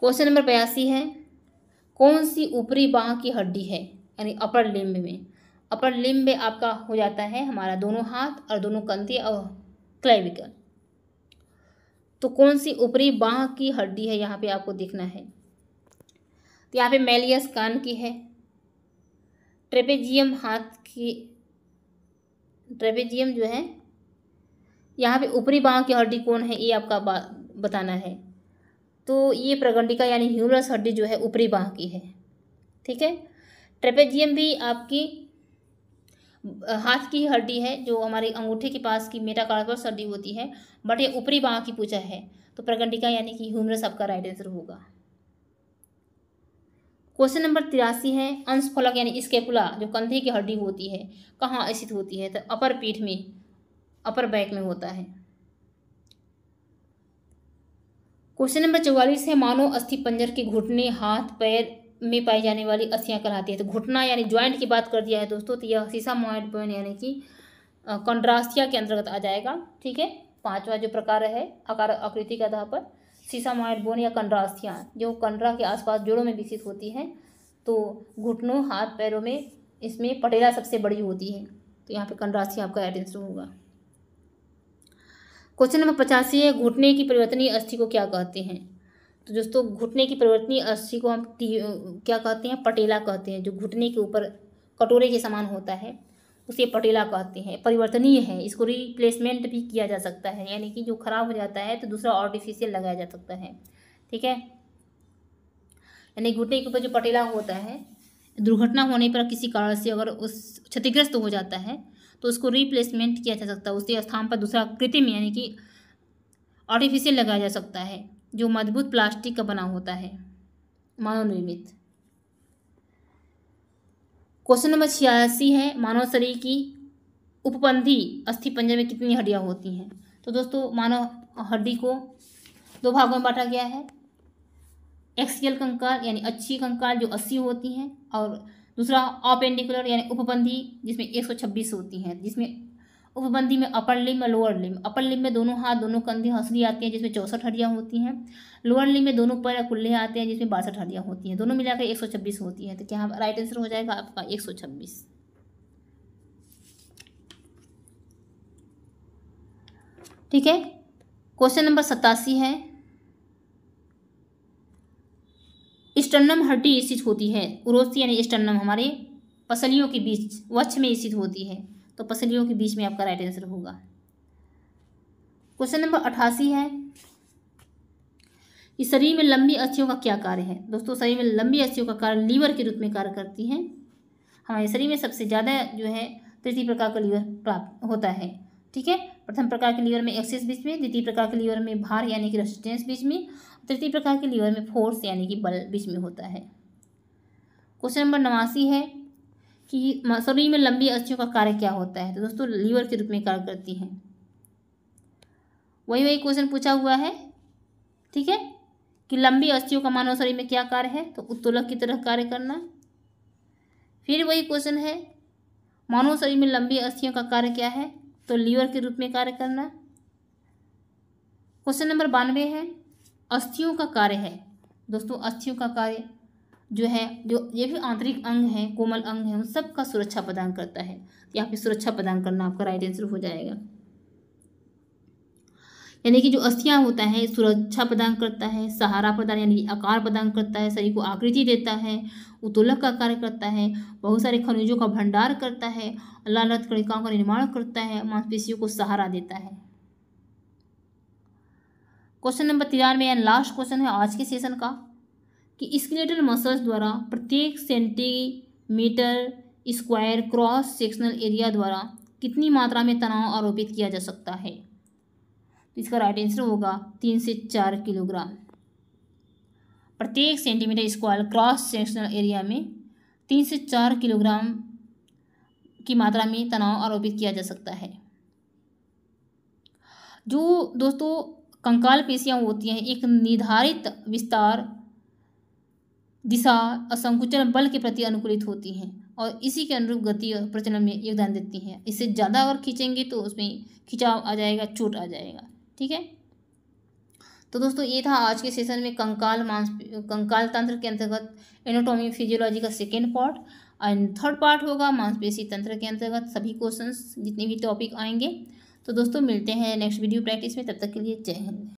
क्वेश्चन नंबर बयासी है कौन सी ऊपरी बांह की हड्डी है यानी अपर लिम्ब में अपर लिम्ब आपका हो जाता है हमारा दोनों हाथ और दोनों कंधे और क्लेविकल तो कौन सी ऊपरी बांह की हड्डी है यहाँ पे आपको देखना है तो यहाँ पे मेलियस कान की है ट्रेपेजियम हाथ की ट्रेपेजियम जो है यहाँ पे ऊपरी बाँह की हड्डी कौन है ये आपका बताना है तो ये प्रगंडिका यानी ह्यूमरस हड्डी जो है ऊपरी बाँह की है ठीक है ट्रेपेजियम भी आपकी हाथ की हड्डी है जो हमारी अंगूठे के पास की मेटा कार्पस हड्डी होती है बट ये ऊपरी बाँह की पूजा है तो प्रगंडिका यानी कि ह्यूमरस आपका राइट आंसर होगा क्वेश्चन नंबर तिरासी है अंशफलक यानी स्केपुला जो कंधे की हड्डी होती है कहाँ स्थित होती है तो अपर पीठ में अपर बैक में होता है क्वेश्चन नंबर चौवालीस है मानव अस्थि पंजर के घुटने हाथ पैर में पाई जाने वाली अस्थियाँ कहलाती है तो घुटना यानी ज्वाइंट की बात कर दिया है दोस्तों तो यह सीसा मॉइंट बोन यानी कि कंड्रास्टिया के अंतर्गत आ जाएगा ठीक है पांचवा जो प्रकार है आकार आकृति के आधार पर सीसामाइड बोन या कंड्रास्थियाँ जो कंडरा के आसपास जोड़ों में विकसित होती हैं तो घुटनों हाथ पैरों में इसमें पटेला सबसे बड़ी होती है तो यहाँ पे कंड्रास्थियाँ आपका राइट आंसर तो होगा क्वेश्चन नंबर पचासी है घुटने की परिवर्तनीय अस्थि को क्या कहते हैं तो दोस्तों घुटने की परिवर्तनीय अस्थि को हम क्या कहते हैं पटेला कहते हैं जो घुटने के ऊपर कटोरे के समान होता है उसे पटेला कहते हैं परिवर्तनीय है इसको रिप्लेसमेंट भी किया जा सकता है यानी कि जो खराब हो जाता है तो दूसरा आर्टिफिशियल लगाया जा सकता है ठीक है यानी घुटने के ऊपर जो पटेला होता है दुर्घटना होने पर किसी कारण से अगर उस क्षतिग्रस्त हो जाता है तो उसको रिप्लेसमेंट किया जा सकता है उसके स्थान पर दूसरा कृत्रिम यानी कि आर्टिफिशियल लगाया जा सकता है जो मजबूत प्लास्टिक का बना होता है मानव निर्मित क्वेश्चन नंबर छियासी है मानव शरीर की उपपंथी अस्थि पंजर में कितनी हड्डियाँ होती हैं तो दोस्तों मानव हड्डी को दो भागों में बांटा गया है एक्सियल कंकाल यानी अच्छी कंकाल जो अस्सी होती हैं और दूसरा ऑपेंडिकुलर यानी उपबंधी जिसमें एक सौ छब्बीस होती हैं जिसमें उपबंदी में अपर लिम और लोअर लिम अपर लिम में दोनों हाथ दोनों कंधे हंसली आती हैं जिसमें चौंसठ हड्डियाँ होती हैं लोअर लिम में दोनों पैर कुल्ले आते हैं जिसमें बासठ हड्डियाँ होती हैं दोनों मिलाकर एक सौ छब्बीस होती हैं तो क्या राइट आंसर हो जाएगा आपका एक सौ छब्बीस ठीक है क्वेश्चन नंबर सतासी है स्टर्नम हड्डी स्थित होती है उरोसी यानी स्टर्नम हमारे पसलियों के बीच वक्ष में स्थित होती है तो पसलियों के बीच में आपका राइट आंसर होगा क्वेश्चन नंबर अठासी है कि शरीर में लंबी अस्थियों का क्या कार्य है दोस्तों शरीर में लंबी अस्थियों का कार्य लीवर के रूप में कार्य करती हैं हमारे शरीर में सबसे ज़्यादा जो है तृतीय प्रकार का लीवर प्राप्त होता है ठीक है प्रथम प्रकार के लीवर में एक्सेस बीच में द्वितीय प्रकार के लीवर में भार यानी कि रेसिस्टेंस बीच में तृतीय प्रकार के लीवर में फोर्स यानी कि बल बीच में होता है क्वेश्चन नंबर नवासी है कि शरीर में लंबी अस्थियों का कार्य क्या होता है तो दोस्तों लीवर के रूप में कार्य करती हैं वही वही क्वेश्चन पूछा हुआ है ठीक है कि लंबी अस्थियों का मानव शरीर में क्या कार्य है तो उत्तोलक की तरह कार्य करना फिर वही क्वेश्चन है मानव शरीर में लंबी अस्थियों का कार्य क्या है तो लीवर के रूप में कार्य करना क्वेश्चन नंबर बानवे है अस्थियों का कार्य है दोस्तों अस्थियों का कार्य जो है जो ये भी आंतरिक अंग है कोमल अंग है उन सबका सुरक्षा प्रदान करता है यहाँ पे सुरक्षा प्रदान करना आपका राइट आंसर हो जाएगा यानी कि जो अस्थियाँ होता है सुरक्षा प्रदान करता है सहारा प्रदान यानी आकार प्रदान करता है शरीर को आकृति देता है उत्तोलक का कार्य करता है बहुत सारे खनिजों का भंडार करता है लाल रथ कणिकाओं का निर्माण करता है मांसपेशियों को सहारा देता है क्वेश्चन नंबर तिरानवे एंड लास्ट क्वेश्चन है आज के सेशन का कि स्केलेटल मसल्स द्वारा प्रत्येक centimetre square cross sectional area द्वारा कितनी मात्रा में तनाव आरोपित किया जा सकता है तो इसका राइट आंसर होगा तीन से चार किलोग्राम प्रत्येक centimetre square cross sectional area में तीन से चार किलोग्राम की मात्रा में तनाव आरोपित किया जा सकता है जो दोस्तों कंकाल पेशियाँ होती हैं एक निर्धारित विस्तार दिशा और संकुचन बल के प्रति अनुकूलित होती हैं और इसी के अनुरूप गति और प्रचलन में योगदान देती हैं इससे ज़्यादा अगर खींचेंगे तो उसमें खिंचाव आ जाएगा चोट आ जाएगा ठीक है तो दोस्तों ये था आज के सेशन में कंकाल मांस कंकाल तंत्र के अंतर्गत एनाटॉमी फिजियोलॉजी का second part and third part होगा मांसपेशी तंत्र के अंतर्गत सभी क्वेश्चंस जितने भी टॉपिक आएंगे तो दोस्तों मिलते हैं नेक्स्ट वीडियो प्रैक्टिस में तब तक के लिए जय हिंद